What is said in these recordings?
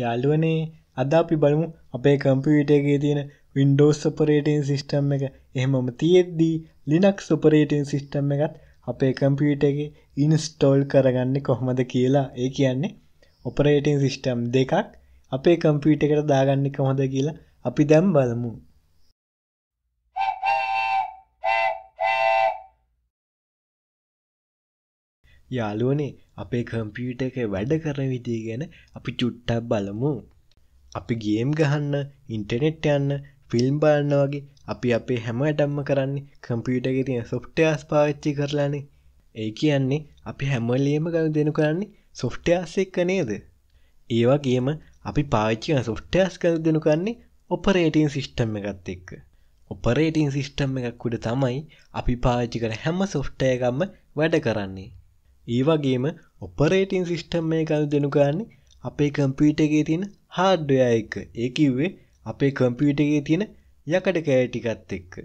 යාලුවනේ අද අපි බලමු අපේ කම්පියුට එකේ තියෙන වින්ඩෝස් ඔපරේටන් සිිස්ටම් එක එහෙමම තියෙද්දී ලිනක්ස් ඔපරේටන් සිිස්ටම් එකත් අපේ කම්පියුට එක ඉන්ස්ටෝල් කරගන්න කොහොමද කියලා ඒ කියන්නේ ඔපරේටන් සිිස්ටම් දෙකක් අපේ කම්පියුට එකට දාගන්න කොහොද කියලා අපි දැම් බලමු යාලුවනේ අපේ කම්පියට එක වැඩ කරන විදිය ගැන අපි චුට්ටක් බලමු. අපි ගේම් ගහන්න ඉන්ටනෙට් යන්න ෆිල්ම් බලන්න වගේ අපි අපේ හැමටම්ම කරන්නේ කම්පියුටගේ තියෙන සොෆ්ටයාස් පාච්චි කරලානේ ඒ කියන්නේ අපි හැමලියම ගන දෙනු කරන්නේ සොෆ්ටයාස් එක්ක නේද. ඒවාගේම අපි පාච්චි සොෆ්ටයාස් කර දෙනු කරන්නේ ඔපරේටන් සිිස්ටම් එකත් එක්ක. ඔපරේටන් සිිස්ටම් එකක් උඩ තමයි අපි පාච්චි කර හැම සොෆ්ටයගම්ම වැඩ කරන්නේ. ඒ වගේම ඔපරේටින් සිිස්ටම් මේ කල් දෙනුගන්න අපේ කම්පියටගේ තියෙන හාඩ්ඩයා එක ඒකිව්වේ අපේ කම්පියටගේ තියෙන යකට කෑටිකත් එක්ක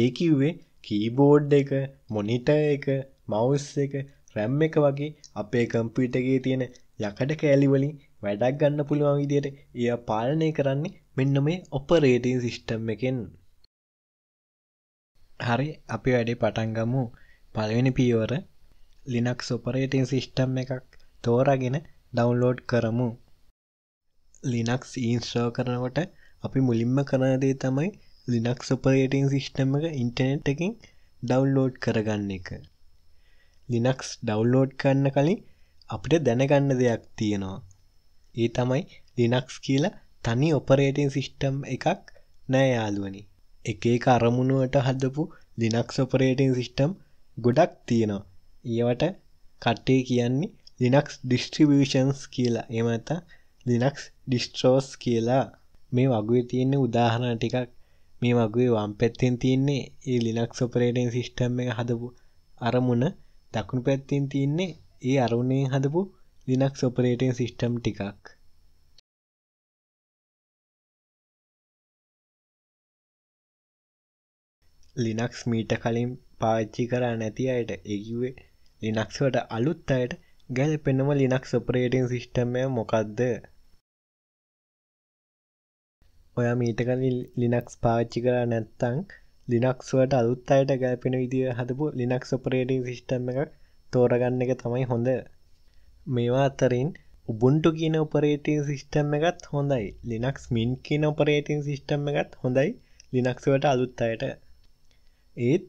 ඒකිව්වේ කීබෝඩ් එක මොනිට එක මවස් එක රැම් එක වගේ අපේ කම්පියටගේ තියෙන යකඩ කෑලිවලින් වැඩක් ගන්න පුළුවන් විදියට එය පාලනය කරන්නේ මෙන්න මේ ඔපරේටන් සිිස්ටම් එකෙන් හරි අපි වැඩේ පටන්ගමු පලවෙනි පියවර ලිනක්ස් ඔපරේටින් සිිස්ටම් එකක් තෝරගෙන ඩවන්ලෝඩ් කරමු ලිනක්ස් ඊන්ස්්‍රෝ කරනකොට අපි මුලින්ම කරනදේ තමයි ලිනක්ස් ඔපරේටින් සිිස්ටම් එක ඉන්ටනෙට් එකින් ඩවන්ලෝඩ් කරගන්න එක ලිනක්ස් ඩවන්ලෝඩ් කරන්න කලින් අපිට දැනගන්න දෙයක් තියෙනවා ඒ තමයි ලිනක්ස් කියලා තනි ඔපරේටින් සිිස්ටම් එකක් නෑ යාලුවනි එක එක අරමුණුවට හදපු ලිනක්ස් ඔපරේටින් සිිස්ටම් ගොඩක් තියෙනවා ඒවට කට්ටේ කියන්නේ ලිනක්ස් ඩිස්ට්‍රිබියෂන්ස් කියලා එමත ලිනක්ස් ඩිස්ට්‍රෝස් කියලා මේ වගේ තියෙන්නේ උදාහරණ ටිකක් මේ වගේ වම් පැත්තෙන් තියන්නේ ඒ ලිනක්ස් ඔපරේටෙන් සිිස්ටම් එක හදපු අරමුණ දකුණු පැත්තිෙන් තියන්නේ ඒ අරුණේ හදපු ලිනක්ස් ඔපරේටෙන් සිිස්ටම් ටිකක් ලිනක්ස් මීට කලින් පාච්චි කරා නැති අයට එකිවේ ලිනක්ස්වට අලුත් අයට ගැලපෙනම ලිනක්ස් ඔපරේටින් සිිස්ටමය මොකක්ද ඔය මීටකල ලිනක්ස් පාච්චි කර නැත්තං ලිනක්ස්වට අලුත් අයට ගැලපෙන විදිිය හදපු ලිනක්ස් ඔපරේටින් සිිස්ටම එකක් තෝරගන්න එක තමයි හොඳ මේවා අතරින් උබුන්ටු කියන ඔපරේටන් සිිස්ටම් එකත් හොඳයි ලිනක්ස් මින් කියන ඔපරේටන් සිිස්ටම් එකත් හොඳයි ලිනක්ස්වට අලුත් අයට ඒත්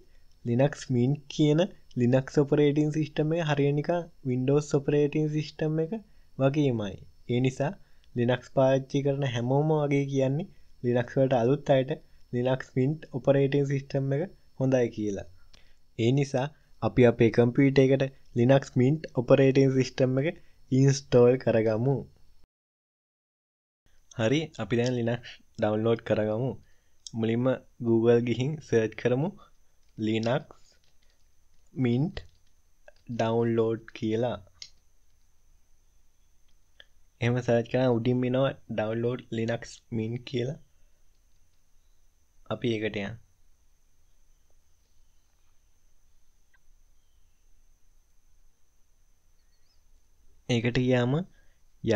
ලිනක්ස් මින් කියන ලිනක් සොපරේටින් සිිස්ටම එක හරිනික වින්ඩෝ සොපරේටින් සිිස්ටම් එක වගේමයි ඒ නිසා ලිනක්ස් පාච්චි කරන හැමෝම වගේ කියන්නේ ලිනක්ස්වට අලුත් අයට ලිනක්ස් පින්ට් ඔපරේටන් සිිස්ටම් එක හොඳයි කියලා. ඒ නිසා අපි අපේ කම්පියට එකට ලිනක්ස් මින්ට් ඔපරේටන් සිිස්ටම් එක ඉන්ස්ටෝල් කරගමු හරි අපි දැන් ලිනක් ඩවන්ලෝඩ් කරගමු මුලින්ම Google ගිහින් සර්ච් කරමු ලිනක්ස් මින්ට් ඩවන්ලෝඩ් කියලා එම සරච් කන උඩින් මිනවා ඩවන්ලෝඩ් ලිනක්ස් මින් කියලා අපි ඒකටයන් ඒකට ගයාම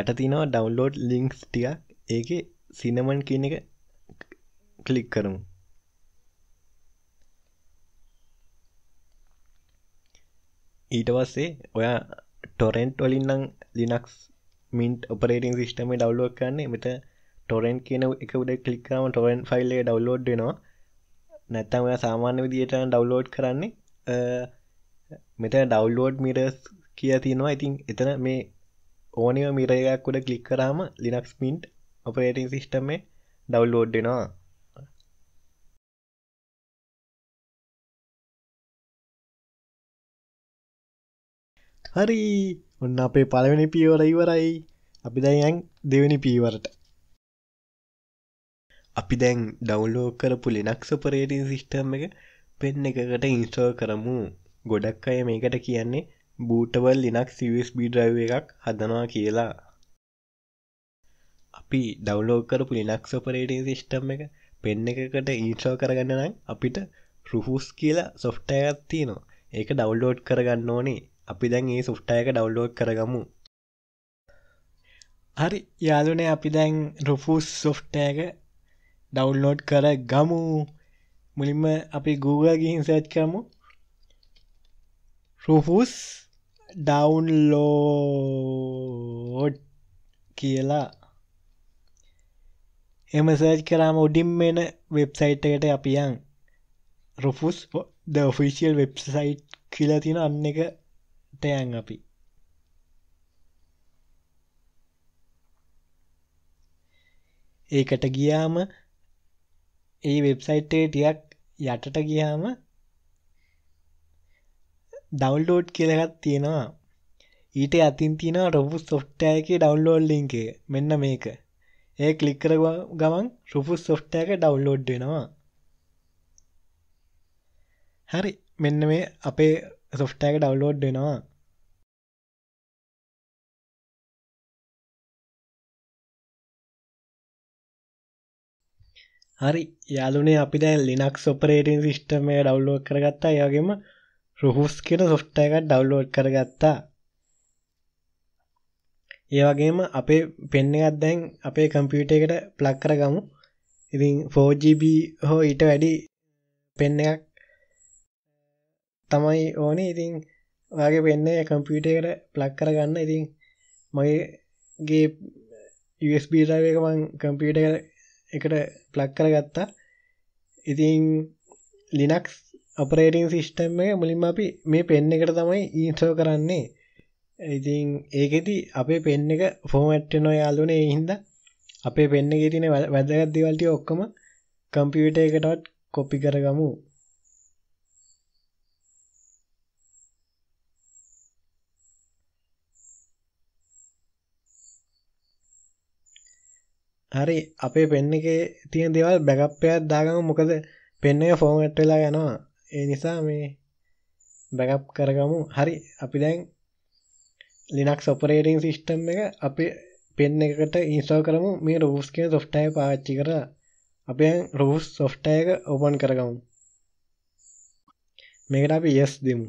යට තිනවා ඩවන්ලෝඩ් ලිංක්ස් ටියක් ඒක සිනමන් කියන එක කලික් කරමු ඊට පස්සේ ඔයා ටොරෙන්ට් වලින්නම් Linux Mint operating system download කරන්නේ මෙට ටොරෙන්් කියන එක උඩ කලික්කම ටොරෙන්් ෆයිල්ලේ ඩව්ලෝඩ් වෙනවා නැත්තම් ඔයා සාමාන්‍ය විදියට ඩව්ලෝඩ් කරන්නේ මෙත ඩව්ලෝඩ් මිරස් කිය තියෙනවා ඉතින් එතන මේ ඕනිව මිරයකක් උඩ කලික් කරාම ලිනක්ස් මින්ට් ඔපරේටින් සිිස්ටමේ ඩව්ලෝඩ් වෙනවා හරි ඔන්න අපේ පළවෙනි පියවර ඉවරයි අපි දැන් දෙවැනි පීවරට අපි දැන් ඩවුන්ලෝ කරපු ලිනක්ස පරේටින් සිිස්ටම් එක පෙන් එකකට ඉන්ස්ටෝ කරමු ගොඩක් අය මේකට කියන්නේ බූටවල් ලිනක් USB ඩ්‍රයිව එකක් හදනවා කියලා අපි ඩවලෝ කරපු ලිනක්ස් ඔපරේටින් සිිස්ටම් එක පෙන් එකකට ඉන්ස්ටෝ කරගන්න නම් අපිට රුහුස් කියලා සොෆ්ටයත් තියෙනවා ඒක ඩවල්ලෝඩ් කරගන්න ඕනේ අපි දැන් ඒ සුට්ටයක ඩවල්ලෝඩ් කරගමු හරි යාලුනේ අපි දැන් රුෆූස් සොෆ්ටයක ඩවල්ලෝඩ් කර ගමු මුලින්ම අපි Google ගිහින් සේච් කරමු රුෆූස් ඩවන්ලෝඩ් කියලා එම සර්ච් කරාම උඩින් මෙන වෙබ්සයිට් එකට අපියන් රුෆුස් ද ෆිසිියල් වෙබ්සයිට් කියලා තින අන්න එක කට්ටයන් අපි ඒකට ගියාම ඒ වෙබ්සයිට්ේ ටියක් යටට ගියාම ඩවල්ලෝඩ් කියලගත් තියෙනවා ඊට අතින් තින රොපු සොෆ්ටයක ඩවල්ලෝඩ් ලිංකේ මෙන්න මේක ඒ කලික්කර ගමන් රුපු සොෆ්ටයක ඩවල්ලෝඩ් වෙනවා හරි මෙන්න මේ අපේ සොෆ්ටයක ඩවල්ලෝඩ් වෙනවා හරි යාලුනේ අපි දැන් ලිනක්ස් ඔපරේටින් සිිස්ටම ඩව්ලෝ කරගත්තා යගේම රුහුස් කියෙන සොෆ්ට එකක් ඩව්ලෝඩ් කරගත්තා ඒවගේම අපේ පෙන්නගත් දැන් අපේ කම්පියුට එකට ප්ලක් කරගමු ඉතින් 4GB හෝ ඊට වැඩි පෙන්න එකක් තමයි ඕනේ ඉතින් වගේ පෙන්න කම්පියුට එකට ප්ලක් කරගන්න ඉතින් මගේගේ USB රවක මං කම්පියුට එකට ප්ලග් කරගත්තා ඉතින් ලිනක්ස් අපරේටිං සිිස්ටම් එක මුලින්ම අපි මේ පෙන්න්න එකට තමයි ඊන්ට්‍රෝ කරන්නේ ඉතින් ඒකෙති අපේ පෙන්න්න එක ෆෝමට්ට නො යාලුනේ හින්ද අපේ පෙන්න්න ගෙතින වැදගත්දිවල්ටි ඔක්කම කම්පියුට එකටත් කොප්පි කරගමු හරි අපේ පෙන් එකේ තියෙන දේවල් බෑකප් එකක් දාගමු මොකද පෙන් එක ෆෝමැට් වෙලා යනවා ඒ නිසා මේ බෑකප් කරගමු හරි අපි දැන් ලිනක්ස් ඔපරේටිං සිස්ටම් එක අපි පෙන් එකට ඉන්ස්ටෝල් කරමු මේ රූස් කියන සොෆ්ට්වෙයාර් එක පාවිච්චි කරලා අපි රූස් සොෆ්ට්වෙයාර් එක ඕපන් කරගමු මේකට අපි yes දෙමු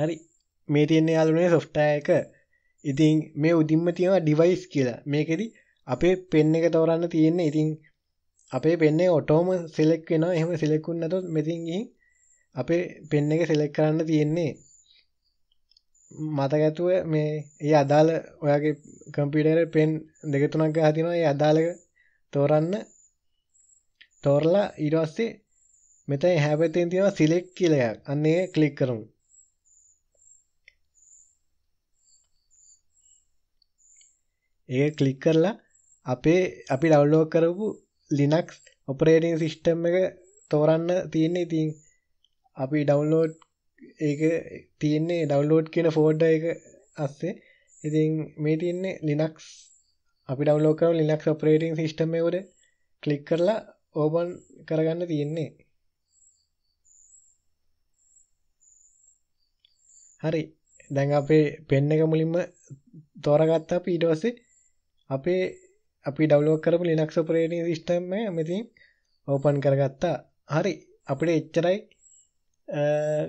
හරි මේ තියන්නේ යාලුනේ සොෆ්ටය එක ඉතින් මේ උදින්ම තියෙනවා ඩිවයිස් කියලා මේකෙද අපේ පෙන්න එක තවරන්න තියෙන්නේ ඉතින් අපේ පෙන්නේ ඔටෝම සෙලෙක් වෙන එහම සෙලෙක්කුන් නතොත් මෙතින්ගින් අපේ පෙන්න එක සෙලෙක් කරන්න තියෙන්නේ මතකඇතුව මේ ඒ අදාළ ඔයාගේ කම්පිටර පෙන් දෙකතුනක් හතිනවා ඒ අදාළක තෝරන්න තෝරලා ඉරස්සේ මෙතයි හැපතෙන් තියෙනවා සිලෙක් කියලයක් අන්නේ කලික් කරමු ඒ කලික් කරලා අපේ අපි ඩව්ලෝ කරපු ලිනක්ස් ඔපරේටින් සිිස්ටම් එක තෝරන්න තියන්නේ ඉතින් අපි ඩවන්ලෝඩ් ඒ තියන්නේ ඩවන්ලෝඩ් කියන ෆෝඩ්ඩ එක අස්සේ ඉතින් මේ තියන්නේ ලිනක්ස් අපි ඩවලෝ කරන ලිනක්ස් ඔපරේටින් සිිස්ටම් එකට කලික් කරලා ඕබන් කරගන්න තියෙන්නේ හරි දැන් අපේ පෙන්න එක මුලින්ම තෝරගත්තා පීටවස්සේ අපේ අපි ඩවුන්ලෝඩ් කරපු Linux operating system එක මෙතින් ඕපන් කරගත්තා. හරි. අපිට එච්චරයි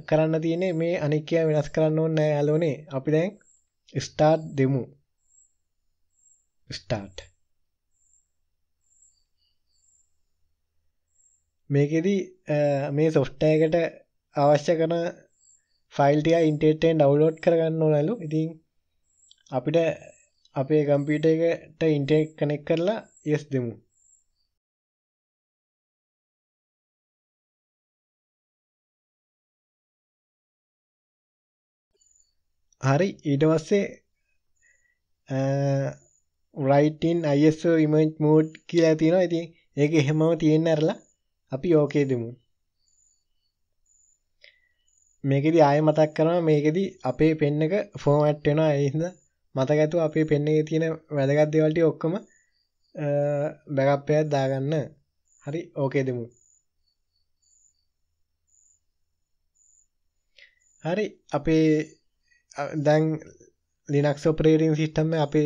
කරන්න තියෙන්නේ මේ අනික් ඒවා වෙනස් කරන්න ඕනේ නෑ යාළුවනේ. අපි දැන් start දෙමු. start මේකෙදි මේ සොෆ්ට්වෙයාර් එකට අවශ්‍ය කරන ෆයිල් ටික ඉන්ටර්නෙට් එකෙන් ඩවුන්ලෝඩ් කරගන්න ඕනලු. ඉතින් අපිට අපේ කම්පියුටර් එකට ඉන්ටර්නෙට් කනෙක්ට් කරලා යස් දෙමු. හරි ඊට පස්සේ right in ISO image mode කියලා තියෙනවා. ඉතින් ඒක එහෙමම තියෙන්න ඇරලා අපි ඕකේ දෙමු. මේකෙදි ආයෙ මතක් කරනවා මේකෙදි අපේ පෙන් එක ෆෝමැට් වෙනවා ඒ හින්දා මතකඇතු අපේ පෙන්නේ තියෙන වැදගත් දේවල්ටි ඔක්කොම බැකප්පයක් දාගන්න හරි ඕකේ දෙමු හරි අපේ දැන් ලිනක්ස් ඔපරේටින් සිස්ටම් අපේ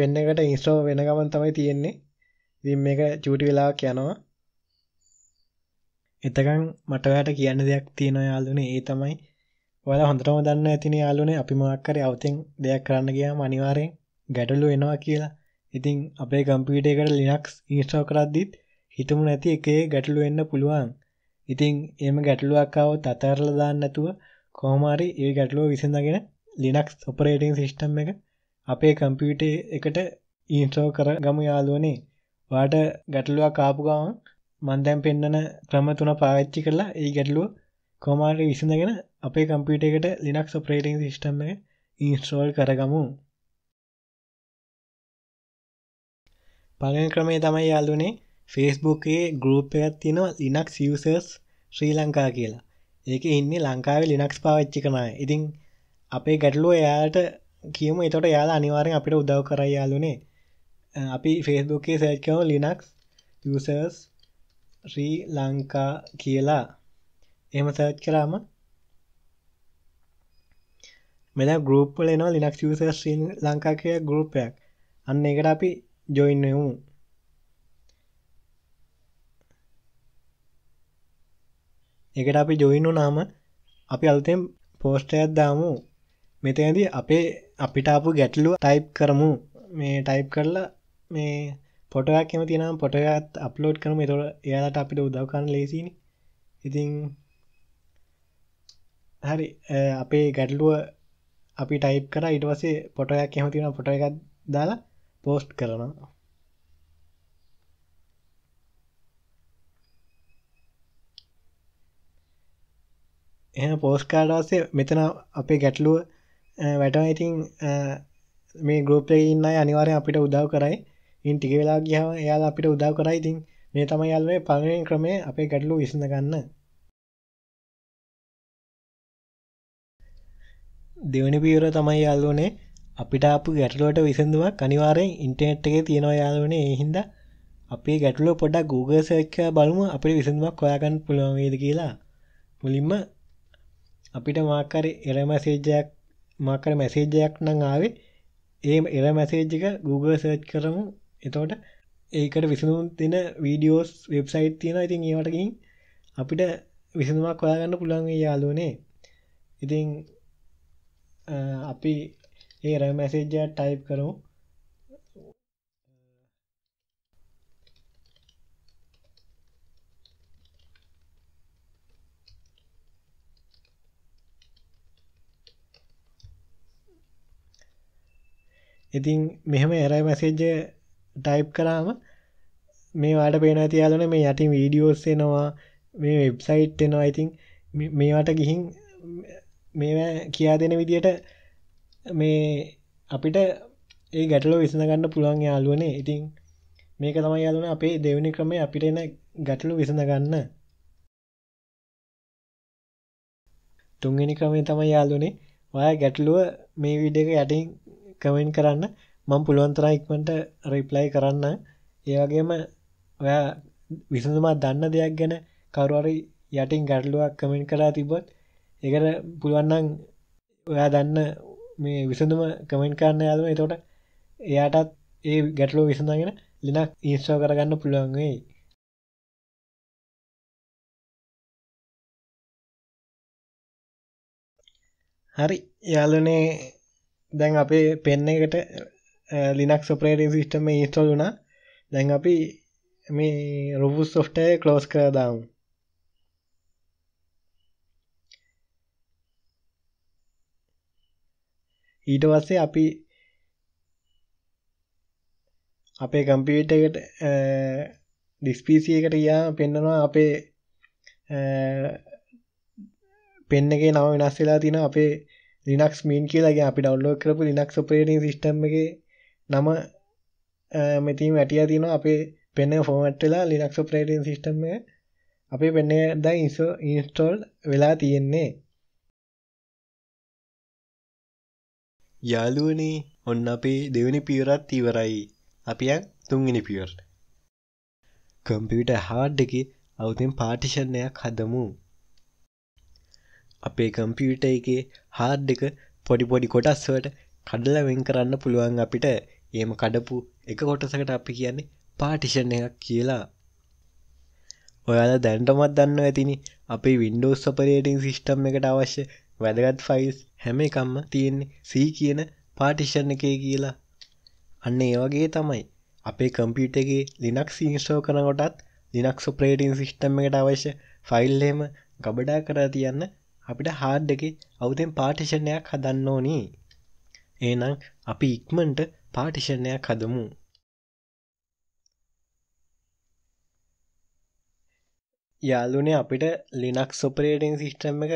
පෙන්න එකට ඉන්ස්ටෝල් වෙන ගමන් තමයි තියෙන්නේ ඉතින් මේක චූටි වෙලාවක් යනවා එතකන් මට ඔයාලට කියන්න දෙයක් තියෙනවා යාළුවනේ ඒ තමයි ඔයාලා හොඳටම දන්න ඇතින යාලුනේ අපි මොක්කර අවතින් දෙයක් කරන්න ගියාම අනිවාරයෙන් ගැටලු එනවා කියලා ඉතින් අපේ කම්පිටේකට ලිනක්ස් ඉස්ටෝ කරද්දිත් හිතමු නැති එකේ ගැටලු වෙන්න පුළුවන් ඉතිං එම ගැටලුවක්කාවත් අතරල දාන්න නැතුව කෝමාරි ඒ ගැටලුව විසඳගෙන ලිනක්ස් ඔපරේටිං සිිස්ටම් එක අපේ කම්පියුටේ එකට ඊන්ට්‍රෝ කර ගම යාලුවනේ වාට ගැටලුවක් කාපුගාවන් මන්දැම් පෙන්න්නන ක්‍රම තුන පාච්චි කරලා ඒ ගැටලුව කොමාරි විසඳගෙන අපේ කම්පිට එකට ලිනක් සපරේටිං සිිස්ටම් ඉන්ස්ට්‍රෝල් කරගමු පලෙන් ක්‍රමේ තමයි යාලුනේ ෆෙස්බුකේ ගරුප් එකත් තින ලිනක් සසර්ස් ශ්‍රී ලංකා කියලා ඒක ඉන්න ලංකාව ලිනක්ස් පාවිච්චි කනය ඉතිං අපේ ගැටලුව එයාට කියම එතට යාලා අනිවාරෙන් අපිට උදව් කර යාලුනේ අපි ෆෙස්බුකේ සැච්කව ලිනක්ස් සර්ස් ශ්‍රී ලංකා කියලා එම සර්ච් කරාම මෙද ගරුප්ල න ලිනක් ශී ලංකාකය ගරුපයක් අන්න එකට අපි ජොයින්නමු එකට අපි ජොයිනු නාම අපි අල්තෙන් පෝස්ටයක් දාමු මෙතනද අපේ අපිට අපපු ගැටලුව ටයිප් කරමු මේ ටයිප් කරලා මේ පොටයක් එම තිනම් පොටගත් අප්ලෝඩ් කරම තොර එයාලට අපිට උදවකන්න ලේසිනි ඉතිං හරි අපේ ගැටලුව අපි ටයිප් කර ඉටවසේ පොටයක් එහමතින පොට එකක් දාලා පෝස්ට් කරනවා එ පෝස්කාඩවාසේ මෙතන අපේ ගැටලුව වැටමඉතින් මේ ගෝපය ඉන්න අනිවාරය අපිට උදව් කරයි ඉන් ටික වෙලා ගියාව එයාලා අපිට උදව් කරයි ඉතින් මේ තමයි යාල්ුවේ පලුවෙන් ක්‍රමය අපේ ගැටලු විසඳ ගන්න දෙවනි පියවර තමයි යාළුවනේ අපිට අපපු ගැටලුවට විසඳුවක් අනිවාරයෙන් ඉන්ටනෙට් එක තියෙනවා යාළුවනේ ඒහින්ද අපේ ගැටලුව පොඩක් Google සර්ච්ක බලමු අපිට විසඳුමක් හොයාගන්න පුළුවන්වේද කියලා මුලින්ම අපිට මාකර එර මැසේජයක් මාකර මැසේජයක් නං ආවේ ඒ එර මැසේජ්ජික Google සර්ච් කරමු එතෝට ඒකට විසඳුම් තින වීඩියෝස් වෙබ්සයිට් තියෙන ඉතින් ඒවටකින් අපිට විසඳුමක් හොයාගන්න පුළන්ගේ යාලුවනේ ඉතින් අපි ඒ රැමැසේජ්ජ ටයිප් කරු ඉතින් මෙහම එරයි මැසේජ්ජ ටයිප් කරාම මේවාට පේන තියාලන මේ යටින් වීඩියෝස්සේනවා මේ වෙබ්සයිට් එනවා ඉතින් මේවාට ගිහින් මේ කියා දෙන විදියට මේ අපිට ඒ ගැටලෝ විසඳගන්න පුළුවන් යාලුවනේ ඉතින් මේක තමයි යාලුවන අපේ දෙවනි ක්‍රමය අපිට එන ගැටලු විසඳගන්න තුන්වෙනි ක්‍රමේ තමයි යාලුවනේ ඔයා ගැටලුව මේ විඩියක යටින් කමෙන්ට් කරන්න මං පුළුවන්තරා ඉක්මට රිප්ලයි කරන්න ඒවගේම ඔයා විසඳමා දන්න දෙයක් ගැන කරුවරි යටින් ගැටලුවක් කමෙන්ට් කරා තිබොත් එකට පුළුවන්නන් ඔයා දන්න මේ විසඳම කමෙන්ට් කරන්න යාදම එතකොට එයාටත් ඒ ගැටලෝ විසඳගෙන ලිනක් ඉස්ෝ කරගන්න පුළුවන්වෙයි හරි යාලනේ දැන් අපේ පෙන්න එකට ලිනක් සොපරේටින් සිිටම ඉස්ටෝල් වුණා දැන් අපි මේ රොබු සොෆ්ටය කලෝස් කරදාවුම් ඊට පස්සේ අපි අපේ කම්පියුටර් එකට ඩිස්පීසි එකට ගියාම පෙන්වනවා අපේ පෙන් එකේ නම වෙනස් වෙලා තියෙනවා අපේ Linux Mint කියලා කියන්නේ අපි ඩවුන්ලෝඩ් කරපු Linux operating system එකේ නම මෙතනින් වැටිලා තියෙනවා අපේ පෙන් එක ෆෝමැට් වෙලා Linux operating system එක අපේ පෙන් එක දැන් ඉන්ස්ටෝල් වෙලා තියෙන්නේ යාලුවනේ ඔන්න අපේ දෙවනි පියවරත් ඉවරයි. අපි යන් තුන්වෙනි පියවරට. කම්පියුටර් හાર્ඩ් එකේ අවුතෙන් පාටිෂන් එකක් හදමු. අපේ කම්පියුටර් එකේ හાર્ඩ් එක පොඩි පොඩි කොටස් වලට කඩලා වෙන් කරන්න පුළුවන් අපිට. එහෙම කඩපු එක කොටසකට අපි කියන්නේ පාටිෂන් එකක් කියලා. ඔයාලා දැනටමත් දන්න ඇතිනි අපේ Windows operating system එකට අවශ්‍ය වැදගත් ෆයිල්ස් හැම එකක්ම තියෙන්නේ සී කියන පාටිෂන් එකේ කියලා. අන්න ඒ වගේ තමයි. අපේ කම්පියුටර් එකේ Linux install කරනකොටත් Linux operating system එකට අවශ්‍ය ෆයිල් එහෙම ගබඩා කරලා තියන්න අපිට hard එකේ අවුදෙන් පාටිෂන් එකක් හදන්න ඕනි. එහෙනම් අපි ඉක්මනට පාටිෂන් එකක් හදමු. යාළුවනේ අපිට Linux operating system එක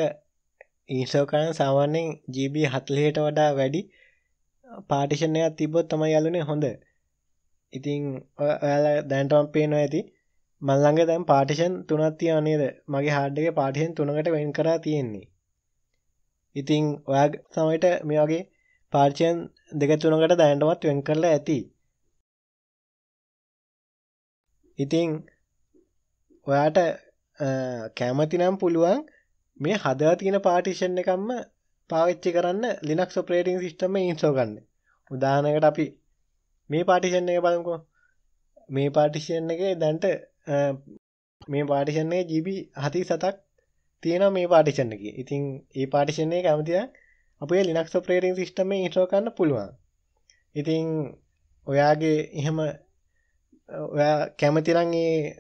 ඉන්ස්ටෝකරන් සාමාන්‍යෙන් ජීබ හත්ලහට වඩා වැඩි පාටිෂණයක් තිබොත් තමයි යලුනේ හොඳ ඉතිං ඔයාල දැන්ටම් පේන ඇති මල්ලඟ දැම් පාටිෂන් තුනත්තිය අනේද මගේ හාඩ්ඩක පාටිෂන් තුනකට වෙන් කරා තියෙන්නේ ඉතිං ඔයා සමයිට මේ වගේ පාර්චයන් දෙක තුනකට දැන්ටමත් වෙන් කරලා ඇති ඉතිං ඔයාට කෑමති නම් පුළුවන් මේ හදා තියෙන පාටිෂන් එකක්ම පාවිච්චි කරන්න ලිනක්ස් ඔපරේටින් සිස්ටම් එක ඉන්ස්ටෝල් කරන්න. උදාහරණයකට අපි මේ පාටිෂන් එක බලමුකෝ. මේ පාටිෂන් එකේ දැන්ට මේ පාටිෂන් එකේ GB 47ක් තියෙනවා මේ පාටිෂන් එකේ. ඉතින් මේ පාටිෂන් එකේ කැමතියක් අපේ ලිනක්ස් ඔපරේටින් සිස්ටම් එක ඉන්ස්ටෝල් කරන්න පුළුවන්. ඉතින් ඔයාගේ එහෙම ඔයා කැමතිනම් ඒ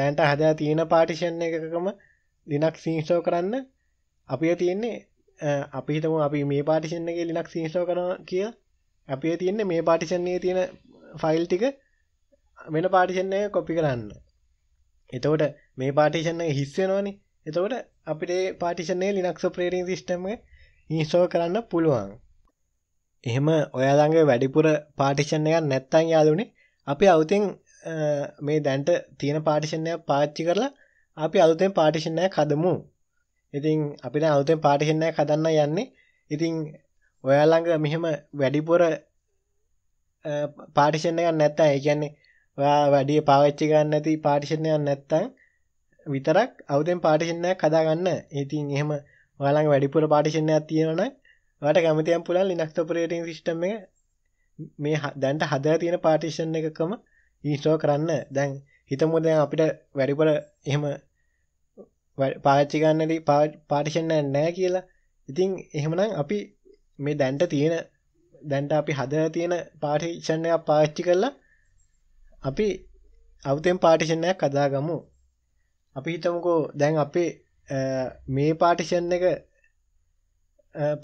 දැන්ට හදා තියෙන පාටිෂන් එකකම ලිනක් සිංස්ටෝ කරන්න අපිය තියෙන්නේ අපිහිතම අපි මේ පාටිෂන්ගේ ලිනක් සිංස්ටෝ කරන කිය අපේ තියෙන්නේ මේ පාටිෂන්නේ තියෙන ෆයිල් ටික වෙන පාටිෂන්ය කොපි කරන්න එතවට මේ පාටිෂන්න හිස්සෙනවානි එතවට අපිට පාටිෂන්නේ ලිනක්ස ප්‍රේරින් සිිස්ටම ඉස්ෝ කරන්න පුළුවන් එහෙම ඔයාළඟ වැඩිපුර පාටිෂන් එක නැත්තන් යාලුනේ අපි අවතින් මේ දැන්ට තියෙන පාටිෂණය පාච්චි කරලා අපි අලුතෙන් පාටිෂන් එකක් හදමු. ඉතින් අපි දැන් අලුතෙන් පාටිෂන් එකක් හදන්න යන්නේ. ඉතින් ඔයාලා ළඟ මෙහෙම වැඩිපුර පාටිෂන් එකක් නැත්තම් ඒ කියන්නේ ඔයා වැඩි පාවිච්චි කරන්න නැති පාටිෂන් එකක් නැත්තම් විතරක් අලුතෙන් පාටිෂන් එකක් හදා ගන්න. ඉතින් එහෙම ඔයා ළඟ වැඩිපුර පාටිෂන් එකක් තියෙනවා නම් ඔයාට කැමතියම් පුළුවන් Linux operating system එක මේ දැන්ට හදලා තියෙන පාටිෂන් එකකම ඉන්ස්ටෝල් කරන්න. දැන් හිතමු දැන් අපිට වැඩිපුර එහෙම පාච්චිගන්නට පාටිෂන් නෑ කියලා ඉතින් එහෙමනම් අපි මේ දැන්ට තියෙන දැන්ට අපි හද තියෙන පාටිෂණයක් පාච්චි කරලා අපි අවතෙන් පාටිෂණයක් කදාගමු අපි හිතමුකෝ දැන් අපේ මේ පාටිෂන් එක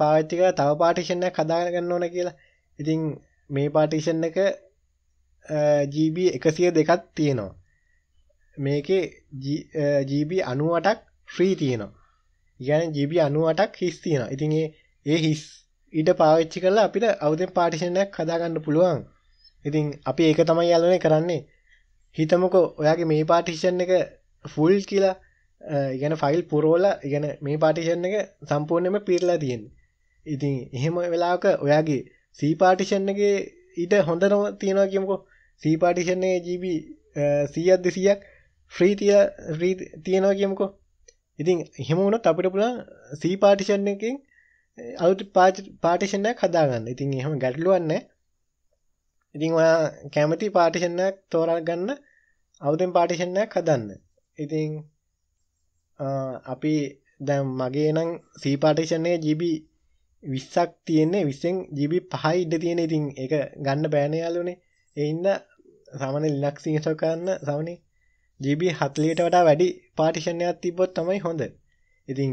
පාච්චික තව පාටිෂණයක් කදාගන්න ඕන කියලා ඉතින් මේ පාටිෂන් එක ජීබ එකසිය දෙකත් තියෙනවා මේකේ ජීබ අනුවටක් ශ්‍රී තියෙනවා ගැන ජීබ අනුවටක් හිස් තියෙන ඉතින් ඒ හිස් ඉඩ පාවිච්චි කරලා අපිට අවුදෙන් පාටිෂණයක් හදාගන්න පුළුවන් ඉතින් අපි ඒක තමයි යාලනේ කරන්නේ හිතමක ඔයාගේ මේ පාටිෂන් එක ෆුල් කියලා ඉගෙන ෆයිල් පුරෝල ඉගෙන මේ පාටිෂන් එක සම්පූර්ණයම පිරලා තියෙන් ඉතින් එහෙම වෙලාක ඔයාගේ සීපාටිෂන්ගේ ඊට හොඳනම තියෙනවා කියමුකෝ සීපාටිෂන්නේ ජීබ සීයත් දෙසියක් ෆ්‍රීතිය තියෙනවා කියමුකෝ ඉතින් හෙමුණොත් අපිට පුළුවන් සී පාටිෂන් එකෙන් අලුත් පාටිෂන් එකක් හදාගන්න. ඉතින් එහෙම ගැටලුවක් නැහැ. ඉතින් ඔයා කැමති පාටිෂන් එකක් තෝරගන්න අලුතෙන් පාටිෂන් එකක් හදන්න. ඉතින් අපි දැන් මගේ නම් සී පාටිෂන් එකේ GB 20ක් තියෙන්නේ 20න් GB 5යි ඉඩ තියෙන. ඉතින් ඒක ගන්න බෑනේ යාළුවනේ. ඒ ඉන්න සාමාන්‍ය Linux install කරන්න සාමාන්‍ය GB 40ට වඩා වැඩි පාටිෂන් එකක් තිබ්බොත් තමයි හොඳ. ඉතින්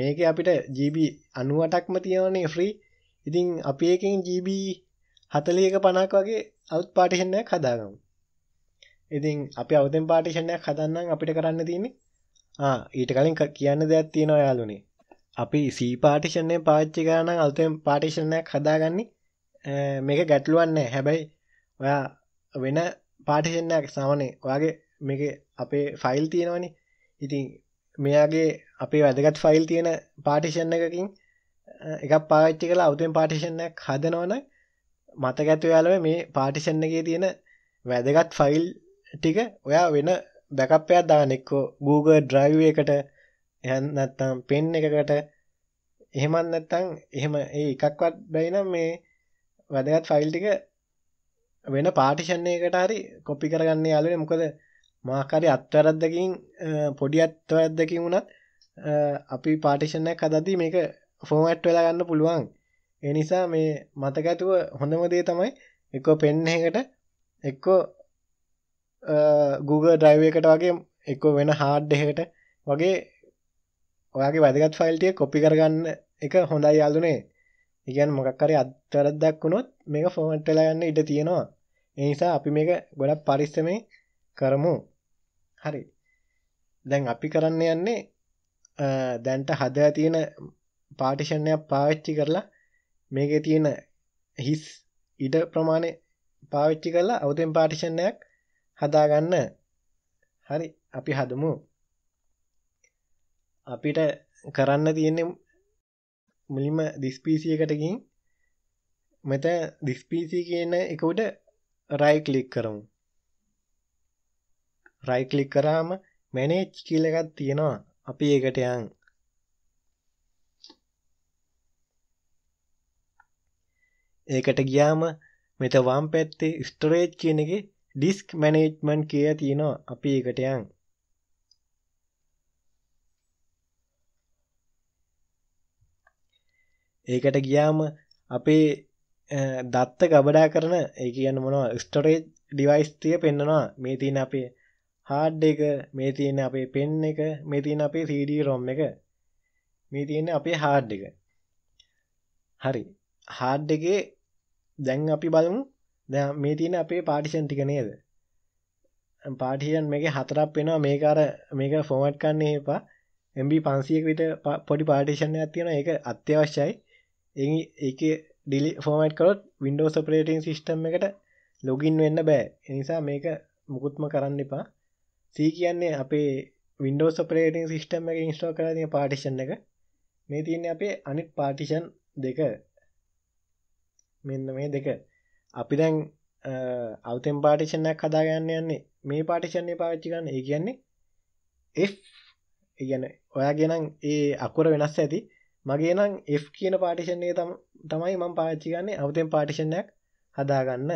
මේකේ අපිට GB 98ක්ම තියෙනවනේ ෆ්‍රී. ඉතින් අපි එකෙන් GB 40ක 50ක වගේ අවුත් පාටිෂන් එකක් හදාගමු. ඉතින් අපි අවුතෙන් පාටිෂන් එකක් හදන්නම් අපිට කරන්න තියෙන්නේ ආ ඊට කලින් කියන්න දෙයක් තියෙනවා යාළුනේ. අපි C පාටිෂන් එක පාවිච්චි කරා නම් අලුතෙන් පාටිෂන් එකක් හදාගන්නේ මේක ගැටලුවක් නෑ. හැබැයි ඔයා වෙන පාටිෂන් එකක් සාමාන්‍යයෙන් ඔයාගේ මේක අපේ ෆයිල් තියෙනවනි ඉතින් මෙයාගේ අපේ වැදගත් ෆයිල් තියෙන පාටිෂන් එකකින් එකක් පාච්චි කලා අවතෙන් පාටිෂණයක් හදනවන මතකඇතු යාලව මේ පාටිෂන්නගේ තියෙන වැදගත් ෆයිල් ටික ඔයා වෙන බැකප්පයක් දාන එක්කෝ Google ඩ්‍රයිව එකට එහන්නත්තම් පෙන් එකකට එහෙමන් නැත්තං එහෙම ඒ එකක්වත් බැයිනම් මේ වැදගත් ෆයිල් ටික වෙන පාටිෂන්නේ එකට හරි කොපි කරගන්න යාලුවේ මොකද මාකාරි අත්වැරද්දකින් පොඩි අත්වැරද්දකින් වුණත් අපි පාටිෂණයක් හදද්දී මේක ෆෝමැට් වෙලා ගන්න පුළුවන්. ඒ නිසා මේ මතක ඇතුව හොඳම දේ තමයි එක්කෝ පෙන් එකකට එක්කෝ Google Drive එකට වගේ එක්කෝ වෙන හાર્ඩ් එකකට වගේ ඔයාගේ වැදගත් ෆයිල් ටික කොපි කරගන්න එක හොඳයි යාළුනේ. ඒ කියන්නේ මොකක් හරි අත්වැරද්දක් වුණොත් මේක ෆෝමැට් වෙලා යන්න ඉඩ තියෙනවා. ඒ නිසා අපි මේක ගොඩක් පරිස්සමෙන් කරමු. හරි දැන් අපි කරන්න යන්නේ දැන්ට හදලා තියෙන පාටිෂන් එකක් පාවිච්චි කරලා මේකේ තියෙන හිස් ඉඩ ප්‍රමාණය පාවිච්චි කරලා අවතෙන් පාටිෂන් එකක් හදාගන්න හරි අපි හදමු අපිට කරන්න තියෙන්නේ මුලින්ම දිස්පීසියකට ගිහින් මෙතන දිස්පීසිය කියන එක උඩ රයිට් ක්ලික් කරමු රයි ක්ලික් කරාම මැනේජ් කියලා එකක් තියෙනවා. අපි ඒකට යන්. ඒකට ගියාම මෙත වම් පැත්තේ ස්ටෝරේජ් කියන එකේ ඩිස්ක් මැනේජ්මන්ට් කියලා තියෙනවා. අපි ඒකට යන්. ඒකට ගියාම අපේ දත්ත ගබඩා කරන ඒ කියන්න මොනවා ස්ටොරේජ් ඩිවයිස්තිය පෙන්නවා මේ තියන අපේ හාඩ් එක මේ තියෙන අපේ පෙන් එක මේ තියෙන අපේ සීඩී රොම් එක මේ තියෙන අපේ හාඩ් එක හරි හාඩ් එකේ දැන් අපි බලමු දැ මේ තියෙන අපේ පාටිෂන් ටික නේද පාටිෂන් මේක හතරක් වෙනවා මේක අර මේක ෆෝමට් කන්නේ එපා MB පන්සියක විට පොඩි පාටිෂණයක් තියෙන ඒක අත්‍යවශ්‍යයි එ එක ඩිලි ෆෝමට් කරොත් වින්ඩෝ සපරේටින් සිිස්ටම් එකට ලොගින් වෙන්න බෑ එනිසා මේක මුකුත්ම කරන්න එපා සී කියන්නේ අපේ වින්ඩෝ සපරේටින් සිිස්ටම් එක ඉස්ටෝ කරතිය පාටිෂන් එක මේ තියන්නේ අපේ අනිත් පාටිෂන් දෙක මෙන්න මේ දෙක අපි දැන් අවතෙන් පාටිෂණයක් හදාගන්න යන්නේ මේ පාටිෂන්නේ පාච්චි ගන්න ඒ කියන්නේ ගැන ඔයාගෙනම් ඒ අකුර වෙනස් ඇති මගේ නම් F කියන පාටිෂන්නේ තම තමයි මම පාච්චි ගන්නේ අවතෙන් පාටිෂණයක් හදාගන්න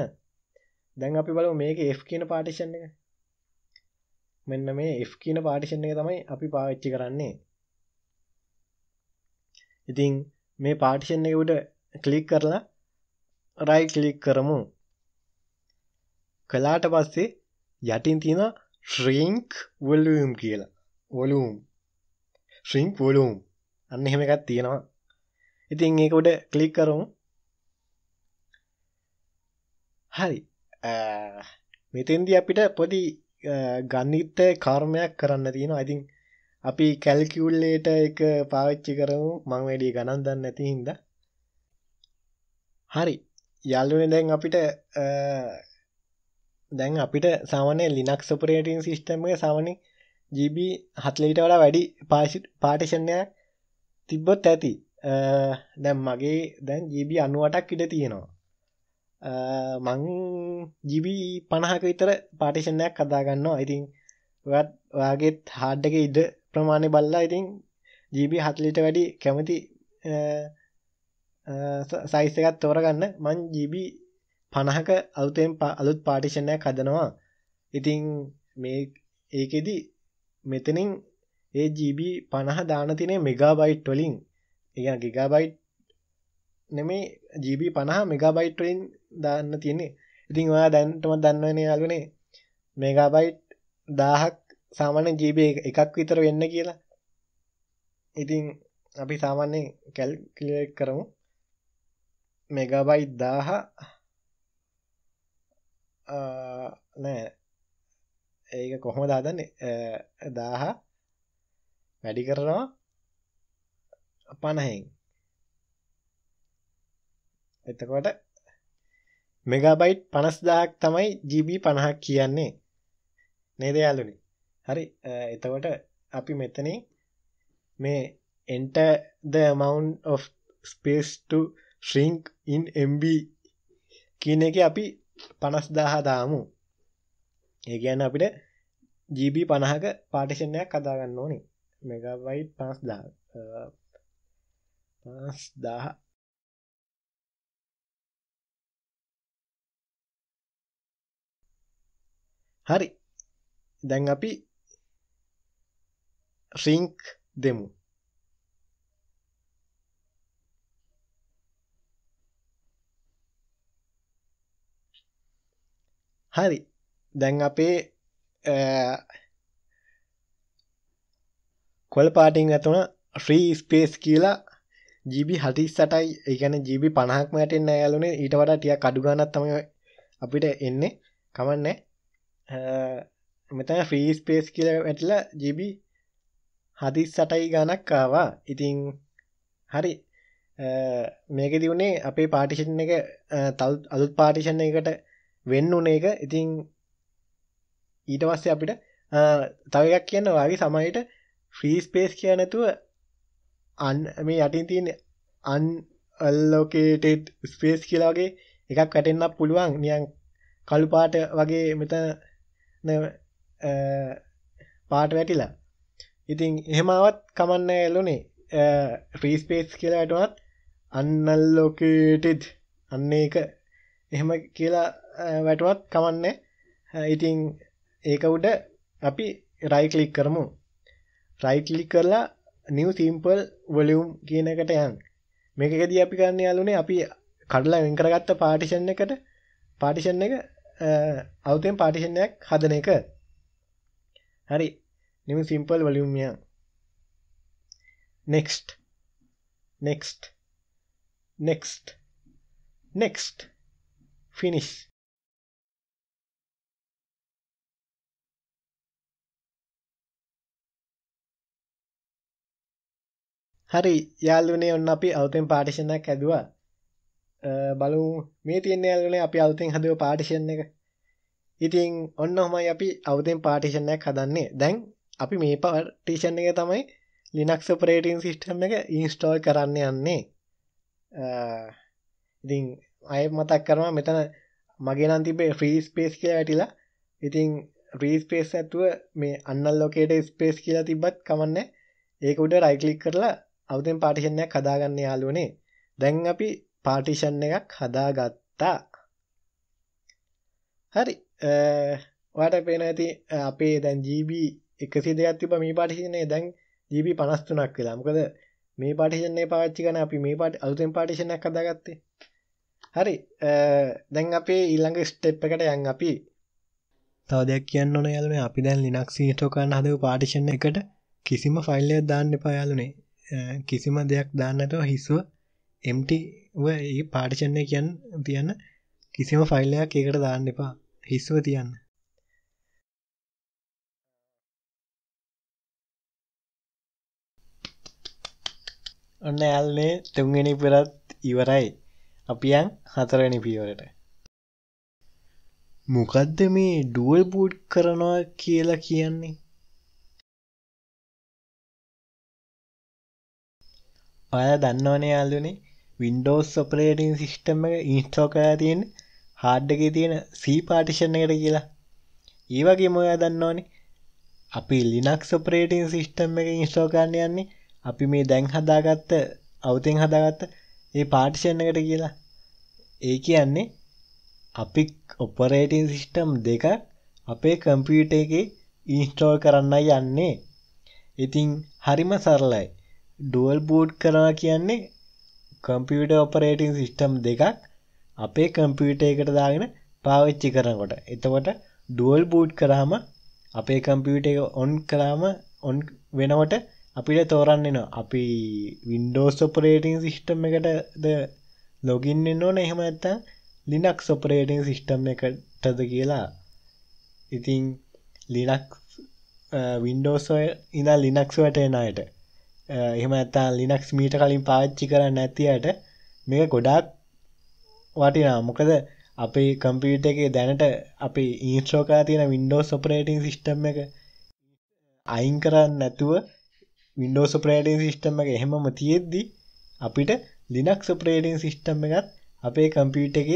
දැන් අපි බලමු මේක F කියන පාටිෂන් එක මෙන්න මේ F කියන පාටිෂන් එක තමයි අපි පාවිච්චි කරන්නේ. ඉතින් මේ පාටිෂන් එක උඩ ක්ලික් කරලා රයිට් ක්ලික් කරමු. කළාට පස්සේ යටින් තියෙන shrink volume කියලා. volume. shrink volume. අන්න එහෙම එකක් තියෙනවා. ඉතින් ඒක උඩ ක්ලික් කරමු. හරි. මෙතෙන්දී අපිට පොඩි ගනිත කර්මයක් කරන්න තියෙන අයිතින් අපි කැල්කිවුල්ලේට එක පාවිච්චි කරමු මං වැඩිය ගණන් දන්න ඇති හින්ද හරි යල්ලුවෙන දැන් අපිට දැන් අපිට සාමනය ලිනක් සපරේටන් සිිස්ටම සාමන ජීබ හත්ලීට වඩා වැඩි පාටිෂණයක් තිබ්බොත් ඇති දැම් මගේ දැන් ජීබ අනුවටක් ඉඩ තියෙනවා මං ජිබි පණහක විතර පාටිෂණයක් කදාගන්නවා ඉතින් ඔත් වාගේත් හාඩ්ඩක ඉඩ ප්‍රමාණය බල්ලා ඉතින් ජීබි හත්ලිට වැඩි කැමති සයිස් එකත් තෝරගන්න මං ජීබි පණහක අලුතෙන් අලුත් පාටිෂණයක් හදනවා ඉතිං මේ ඒකෙදි මෙතනින් ඒ ජීබ පණහ දානතිනේ මෙගාබයිට් වලින් එ ගිගාබයිට් නෙමේ ජීබ පණහ මෙගාබයිට් වලින් දාන්න තියෙන්නේ ඉතින් ඔයා දැන්ටම දන්නවනේ යාළුවනේ මෙගාබයිට් 1000ක් සාමාන්‍ය GB එකක් විතර වෙන්න කියලා ඉතින් අපි සාමාන්‍යයෙන් කැල්කියුලේට් කරමු මෙගාබයිට් 1000 නෑ ඒක කොහොමද හදන්නේ 1000 වැඩි කරනවා 50න් එතකොට මෙගබයිට් පනස්දාක් තමයි ජීබී පණහක් කියන්නේ නේදයාලුනි හරි එතවට අපි මෙතන මේ එන්ට the amount of space to shrink in MB කියන එක අපි පනස්දාහ දාමු ඒ කියන්න අපිට ජීබී පණහක පාටිෂණයක් කදාගන්න ඕනි මෙගබයිට් පනස්දා පනස්දාහ හරි දැන් අපි රිංක් දෙමු හරි දැන් අපේ කොල් පාටිං ඇතුන ෆ්‍රී ස්පේස් කියලා ජීබි හටි සටයි එකන ජීබි පණහක්මටෙන්න්න ඇලුනේ ඊට වඩා ටිය කඩුගනත්තම අපිට එන්නේ කමන්නේ මෙතන ෆ්‍රී ස්පේස් කියල වැටල ජිබි හදිස් සටයි ගණක්කාවා ඉතිං හරි මේක දියුණේ අපේ පාටිෂන් එක තල් අලුත් පාටිෂන් එකට වෙන්න උනේ එක ඉතිං ඊට වස්සේ අපිට තවයක් කියන්න වගේ සමයිට ෆ්‍රී ස්පේස් කියනැතුව අන් මේ යටින් තියෙන අන් අල්ලෝකේටෙට් ස්පේස් කියලාගේ එකක් වැටෙන්න්නක් පුළුවන් නියන් කළුපාට වගේ මෙතන පාට වැටිලා ඉතින් එහෙමාවත් කමන්න එලුනේ ෆ්‍රීස්පේස් කියලාටවත් අන්නල්ලෝකටෙද් අන්න එක එහෙම කියලා වැටුවත් කමන්න ඉතින් ඒක උඩ අපි රයිකලික් කරමු රයිටලි කරලා නිව සීම්පල් වලියුම් කියන එකට යන් මේකෙදී අපි කරන්න යාලුනේ අපි කඩලා වෙන් කරගත්ත පාටිෂන් එකට පාටිෂන් එක අවතෙන් පාටිෂණයක් හදන එක හරි නිම සිම්පල් වලියුම්ය නෙක්ස්ට නෙක්ස්ට නෙක්ස්ට නෙක්ස්ට ෆිනිස් හරි යාල්ලුනේ ඔන්න අපි අවතෙන් පාටිෂණයක් ඇදවා බලු මේ තියෙන යාලුනේ අපි අලුතෙන් හදව පාටිෂන් එක ඉතින් ඔන්න ඔහමයි අපි අවුදෙන් පාටිෂන් එකක් හදන්නේ. දැන් අපි මේ පාටිෂන් එක තමයි Linux operating system එක install කරන්න යන්නේ. ඉතින් අය මතක් කරනවා මෙතන මගේ නම් තිබේ free space කියලා වැටිලා. ඉතින් free space ඇතුව මේ unallocated space කියලා තිබ්බත් කමන්නේ. ඒක උඩ right click කරලා අවුදෙන් පාටිෂන් එකක් හදාගන්න යාළුවනේ. දැන් අපි පාටිෂන් එකක් හදාගත්තා. හරි ඔයාට පේන ඇති අපේ දැන් GB 102ක් තිබ්බා මේ පාටිෂනේ දැන් GB 53ක් වෙලා. මොකද මේ පාටිෂන් එක පාවිච්චි කරන අපි මේ පාටි අලුතෙන් පාටිෂන් එකක් හදාගත්තේ. හරි. දැන් අපේ ඊළඟ ස්ටෙප් එකට යන් අපි තව දෙයක් කියන්න ඕන යාළුවනේ අපි දැන් Linux install කරන්න හදපු පාටිෂන් එකට කිසිම ෆයිල් එකක් දාන්න එපා යාළුවනේ. කිසිම දෙයක් දාන්න නැතුව හිසුව empty ඔය පාටිෂන් එක කියන්න තියන්න කිසිම ෆයිල් එකක් ඒකට දාන්න එපා. හිස්ව තියන්න ඔන්න ඇල්නේ තුන්වෙනි පෙරත් ඉවරයි අපියන් හතරවෙනි පියවරට මොකදද මේ ඩුවල් බූට් කරනවා කියලා කියන්නේ ඔය දන්නවනේ යාලුනේ වින්ඩෝස් ඔපරේටින් සිිස්ටම් එක ඉන්ස්ටෝකයා තියෙන්නේ හාඩ්ඩගේ තියෙන සීපාටිෂන් එකට කියලා ඒ වගේ මොයා දන්නවනේ අපි ලිනක්ස් ඔපරේටින් සිිස්ටම් එක ඉස්ටෝකාන්න යන්නේ අපි මේ දැන් හදාගත්ත අවතිෙන් හදාගත්ත ඒ පාටිෂන් එකට කියලා ඒ කියන්නේ අපි ඔපරේටින් සිිස්ටම් දෙක අපේ කම්පියුට එක ඉන්ස්ටෝල් කරන්න යන්නේ ඉතිං හරිම සරලයි ඩුවල් බූට් කරවා කියන්නේ කම්පියුට ඔපරේටින් සිිස්ටම් දෙකක් අපේ කම්පියුටර් එකට දාගෙන පාවිච්චි කරනකොට. එතකොට ඩුවල් බූට් කරාම අපේ කම්පියුටර් එක ඔන් කරාම ඔන් වෙනකොට අපිට තෝරන්න එනවා. අපි Windows operating system එකටද login වෙන්න ඕන. එහෙම නැත්නම් Linux operating system එකටද කියලා. ඉතින් Linux Windows ඉඳලා Linux වලට එන අයට එහෙම නැත්නම් Linux මීට කලින් පාවිච්චි කරන්නේ නැති අයට මේක ගොඩාක් වටිනා මොකද අපි කම්පියුට එකේ දැනට අපි ඊන්ත්‍රෝකා තියෙන වින්ඩෝ සොපරේටින් සිිස්ටම් එක අයින් කරන්න නැතුව වින්ඩෝ සොපරේටින් සිිස්ටම් එක එහෙමම තියෙද්දි අපිට ලිනක් සොපරේටින් සිිස්ටම් එකත් අපේ කම්පියුට එක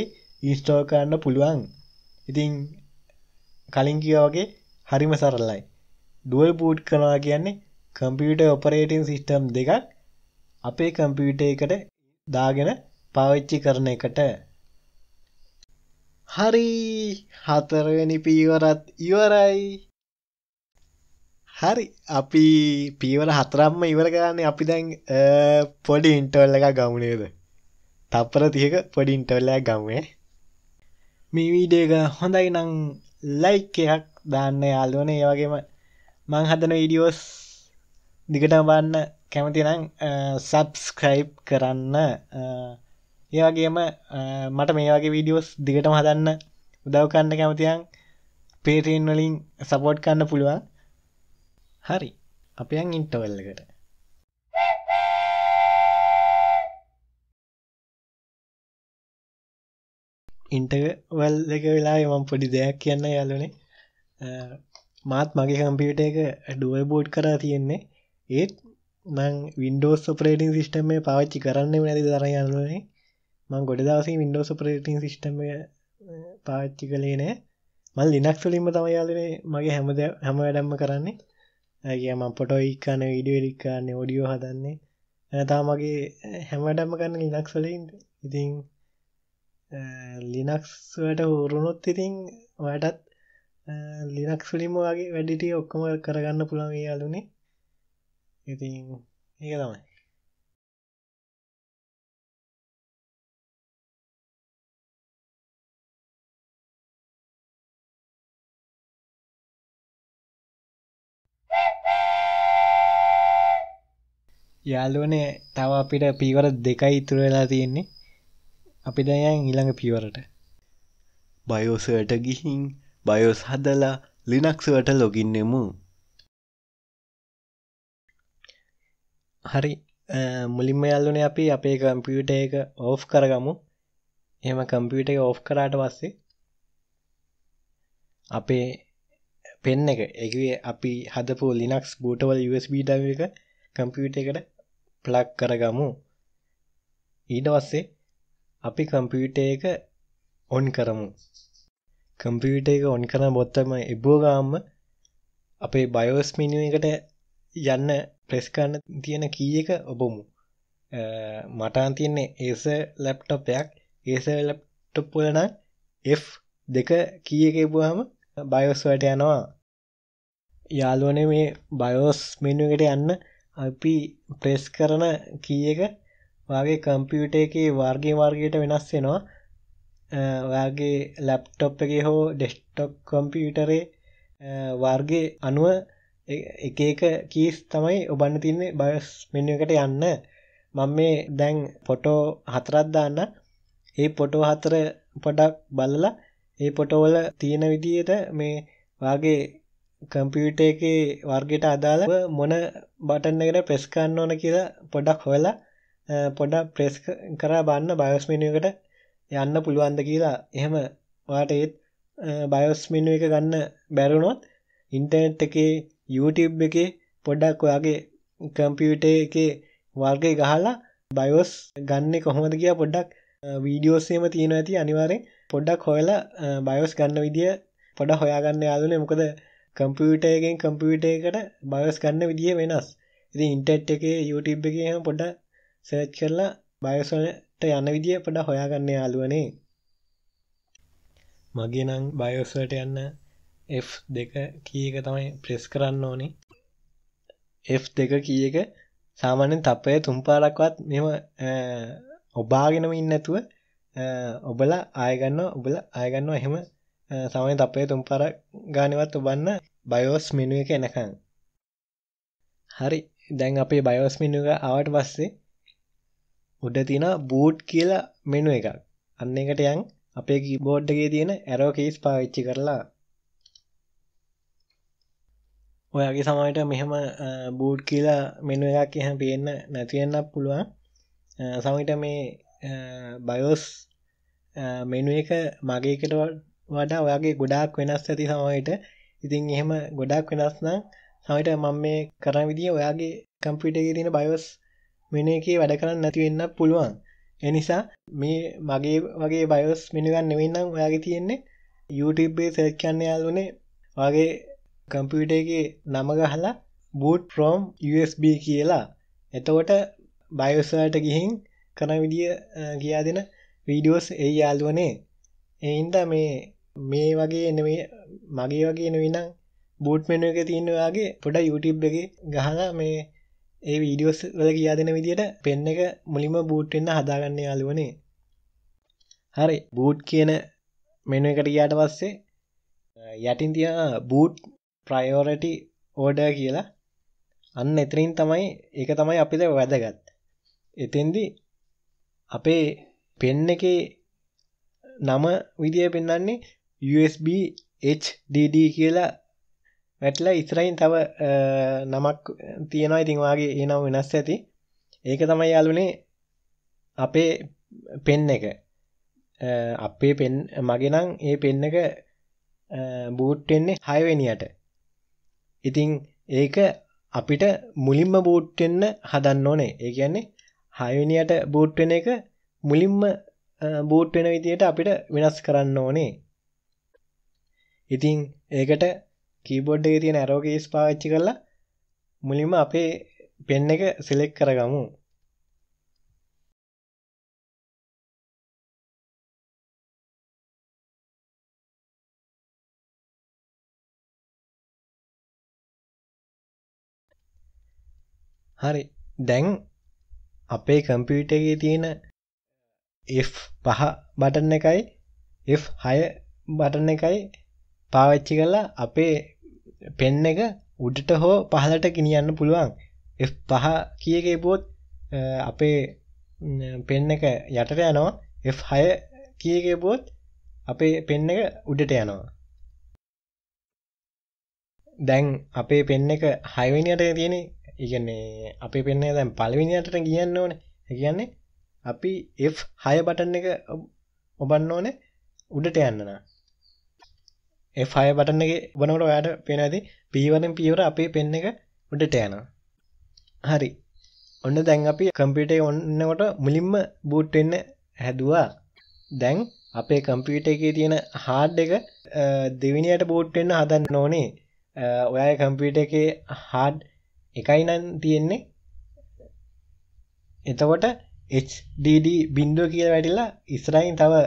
ඉස්ටෝ කරන්න පුළුවන් ඉතිං කලින් කියෝගේ හරිම සරලයි ඩුවල් පූට් කරනවා කියන්නේ කම්පියුට ඔපරේටින් සිිස්ටම් දෙකක් අපේ කම්පියුට එකට දාගෙන පාවිච්චි කරන එකට හරි හතරවෙනි පීවරත් ඉවරයි හරි අපි පීවර හතරම්ම ඉවර කරන්නේ අපි දැන් පොඩි ඉන්ටවල්ල එක ගමුණේද තප්පර තියක පොඩි ඉන්ටවල්ලයක් ගමේ මේ වීඩේක හොඳයි නං ලයික් එකක් දාන්න යාල්ලුවන ඒවගේම මං හදන ඉඩියෝස් දිගට බන්න කැමති නම් සබස්ක්‍රයිබ් කරන්න ඒවගේම මට මේ වගේ වීඩියෝස් දිගටම හදන්න උදව්කන්න කැමතියන් පේටීන් වලින් සපෝට් කන්න පුළුවන් හරි අපයන් ඉන්ටවල්ලකට ඉන්ටවල් දෙක වෙලා එමම් පොඩි දෙයක් කියන්න යාලනේ මාත් මගේ කම්පියට එක ඩුවල් බෝඩ් කරා තියෙන්නේ ඒත් නං වින්ඩෝස් ඔපරේටින් සිිස්ටම් මේ පාවිච්චි කරන්නේ නැති දර යන්නනේ මං ගොඩ දවසේ වින්ඩෝස් පරේටින් සිිටම පාච්චි කලේ නෑ මල් ලිනක්ස්ලින්ම තම යාලනේ මගේ හැමද හැම වැඩම්ම කරන්නේ ඇගේම පොටොයික්කාන විඩියලික්කාන්න ඔඩියෝ හදන්නේ ඇතා මගේ හැමටම කරන්න ලිනක්ස්වලින් ඉතිං ලිනක්ස්වට හුරුණොත් ඉතිං ඔයටත් ලිනක්ස්ලිම වගේ වැඩිටිය ඔක්කොම කරගන්න පුළන් යාලුනේ ඉතින් ඒක තමයි යාලුවනේ තව අපිට පීවර දෙකයි ඉතුරු වෙලා තියෙන්නේ අපි දැයන් ඊළඟ පීවරට බයෝසට ගිහින් බයෝස් හදලා ලිනක්සුවට ලොගින්නෙමු හරි මුලින්ම යල්ලුනේ අපි අපේ කම්පියුට එක ඕෆ් කරගමු එම කම්පියුට එක ඕෆ් කරාට පස්සේ අපේ පෙන්න එක එකේ අපි හදපු ලිනක්ස් බූටවල USB ඩ එක කම්පියුට එකට ප්ලග් කරගමු. ඊට පස්සේ අපි කම්පියුටර් එක ඔන් කරමු. කම්පියුටර් එක ඔන් කරන බොත්තම ඉබුව ගාම්ම අපේ බයෝස් මිනු එකට යන්න ප්‍රෙස් කරන්න තියෙන කී එක ඔබමු. මටන් තියන්නේ ඒස ලැප්ටොපයක් ඒස ලැප්ටොප්පලන F දෙක කිය එක එබුවහම බයෝස්වට යනවා යාලුවනේ මේ බයෝස් මෙනුවට යන්න අපි ප්‍රෙස් කරන කී එක ඔයාගේ කම්පියුටර් එකේ වර්ගයෙන් වර්ගයට වෙනස් වෙනවා ඔයාගේ ලැප්ටොප් එකේ හෝ ඩෙස්ක්ටොප් කම්පියුටරේ වර්ගය අනුව එක එක කීස් තමයි ඔබන්න තින්නේ බයස් මෙනු එකට යන්න මම මේ දැන් පොටෝ හතරක් දාන්න ඒ පොටෝ හතර පොඩක් බලලා ඒ පොටෝවල තියෙන විදියට මේ වාගේ කම්පියුට එකේ වර්ගයට අදාළව මොන බටන් එකට ප්‍රෙස් කරන්න ඕන කියලා පොඩක් හොයලා පොඩක් ප්‍රෙස් කරලා බලන්න BIOS menu එකට යන්න පුළුවන්ද කියලා එහෙම ඔයාලට ඒත් BIOS menu එක ගන්න බැරුණොත් ඉන්ටර්නෙට් එකේ YouTube එකේ පොඩක් ඔයාගේ කම්පියුටර් එකේ වර්ගය ගහලා BIOS ගන්න කොහොමද කියලා පොඩ්ඩක් වීඩියෝස් එහෙම තියෙනවා ඇති අනිවාර්යෙන් පොඩ්ඩක් හොයලා BIOS ගන්න විදිය පොඩ හොයාගන්න යාළුවනේ මොකද කම්පියුටයගෙන් කම්පියුටයකට බයස් ගන්න විදිිය වෙනස් ඉති ඉන්ටට් එකේ යුටබ් එකහ පොඩ සර්ච් කරලා බයසොලට යන විදිිය පොඩ හොයාගන්න යාලුවනේ මගේ නං බයෝස්වට යන්න F දෙක කිය එක තමයි ප්‍රෙස් කරන්න ඕනේ F දෙක කිය එක සාමාන්‍යෙන් තපය තුම්පාරක්වත් මෙම ඔබාගෙනම ඉන්නතුව ඔබල ආයගන්න ඔබල ආයගන්න එහෙම සමයි තපේ තුම්පර ගානවත් ඔබන්න බයෝස් මෙනු එක එනකං හරි දැන් අපේ බයෝස් මෙනු එක ආවට පස්සේ උඩ තියෙන බූට් කියලා මෙනු එකක් අන්න එකට යන් අපේ කීබෝඩ් එකේ තියෙන ඇරෝ කීස් පාවිච්චි කරලා ඔයාගේ සමයට මෙහෙම බූට් කියලා මෙනු එකක් එහෙම පේන්න නැති වෙන්න පුළුවන් සමහරට මේ බයෝස් මෙනු එක මගේ එකට වඩා ඔයාගේ ගොඩාක් වෙනස් ඇති සමහරට ඉතින් එහෙම ගොඩක් වෙනස් නම් සමහරට මම මේ කරන විදිය ඔයාගේ කම්පියුටර් එකේ තියෙන BIOS මෙනු එකේ වැඩ කරන්නේ නැති වෙන්න පුළුවන්. ඒ නිසා මේ මගේ වගේ BIOS මෙනු එකක් නෙවෙයි නම් ඔයාගේ තියෙන්නේ YouTube එකේ සර්ච් කරන්න යාළුවනේ ඔයාගේ කම්පියුටර් එකේ නම ගහලා boot from USB කියලා. එතකොට BIOS වලට ගිහින් කරන විදිය කියා දෙන වීඩියෝස් ඒ යාළුවනේ. ඒ හින්දා මේ මේ වගේ නෙමෙයි මගේ වගේ නෙවෙයි නම් බූට් මෙනු එකේ තියෙන ඔයාගේ පොඩ YouTube එකේ ගහලා මේ ඒ වීඩියෝස් වල කියා දෙන විදිහට පෙන් එක මුලින්ම බූට් වෙන්න හදාගන්න යාළුවනේ. හරි බූට් කියන මෙනු එකට ගියාට පස්සේ යටින් තියන බූට් ප්‍රයෝරිටි ඕඩර් කියලා අන්න එතනින් තමයි ඒක තමයි අපිට වැදගත්. එතෙන්දි අපේ පෙන් එකේ නම විදිය පෙන්වන්නේ USB HDD කියලා වැටලා ඉස්රයින් තව නමක් තියෙනවා ඉතින් වාගේ ඒ නම වෙනස් ඇති ඒක තමයි යාලුනේ අපේ පෙන් එක අපේ පෙන් මගෙනම් ඒ පෙන් එක බූට්ටෙන්නේ හයවෙනියට ඉතිං ඒක අපිට මුලින්ම බූට්ටෙන්න හදන්න ඕනේ ඒ කියන්නේ හයවිනියට බූට්ටෙන එක මුලින්ම බූට්ටෙන විදියට අපිට වෙනස් කරන්න ඕනේ ඉතින් ඒකට කීබෝඩ් එක තියෙන ඇරෝ කීස් පාවිච්චි කරලා මුලින්ම අපේ පෙන් එක සිලෙක්ට් කරගමු හරි දැන් අපේ කම්පියුටගේ තියෙන F පහ බටන එකයි F හය බටන එකයි පාවිච්චි කරලා අපේ පෙන් එක උඩට හෝ පහලට ගෙනියන්න පුළුවන් F5 කිය එක එපුවොත් අපේ පෙන් එක යටට යනවා F6 කිය එක එපුවොත් අපේ පෙන් එක උඩට යනවා දැන් අපේ පෙන් එක හයවෙනියට තියෙන ඉගන්නේ අපේ පෙන්නේ දැන් පළවෙනියටට කියන්න ඕන කියන්නේ අපි F6 බටන් එක ඔබන්න ඕනේ උඩට යන්නනා එෆය බටන එක වනට ඔයාට පෙන ඇති පීවනෙන් පීවර අපේ පෙන්න එක උඩට යනවා හරි ඔන්න දැන් අපි කම්පිටේ ඔන්නකොට මුලින්ම බූට්ටෙන්න හැදවා දැන් අපේ කම්පියට එකේ තියෙන හාඩ් එක දෙවිනියට බෝට්ටෙන්න්න හදන්න නොනේ ඔයා කම්පියට එකේ හාඩ් එකයිනන් තියෙන්නේ එතකොට HDD බින්ඩුව කිය වැටිලා ඉස්රයින් තව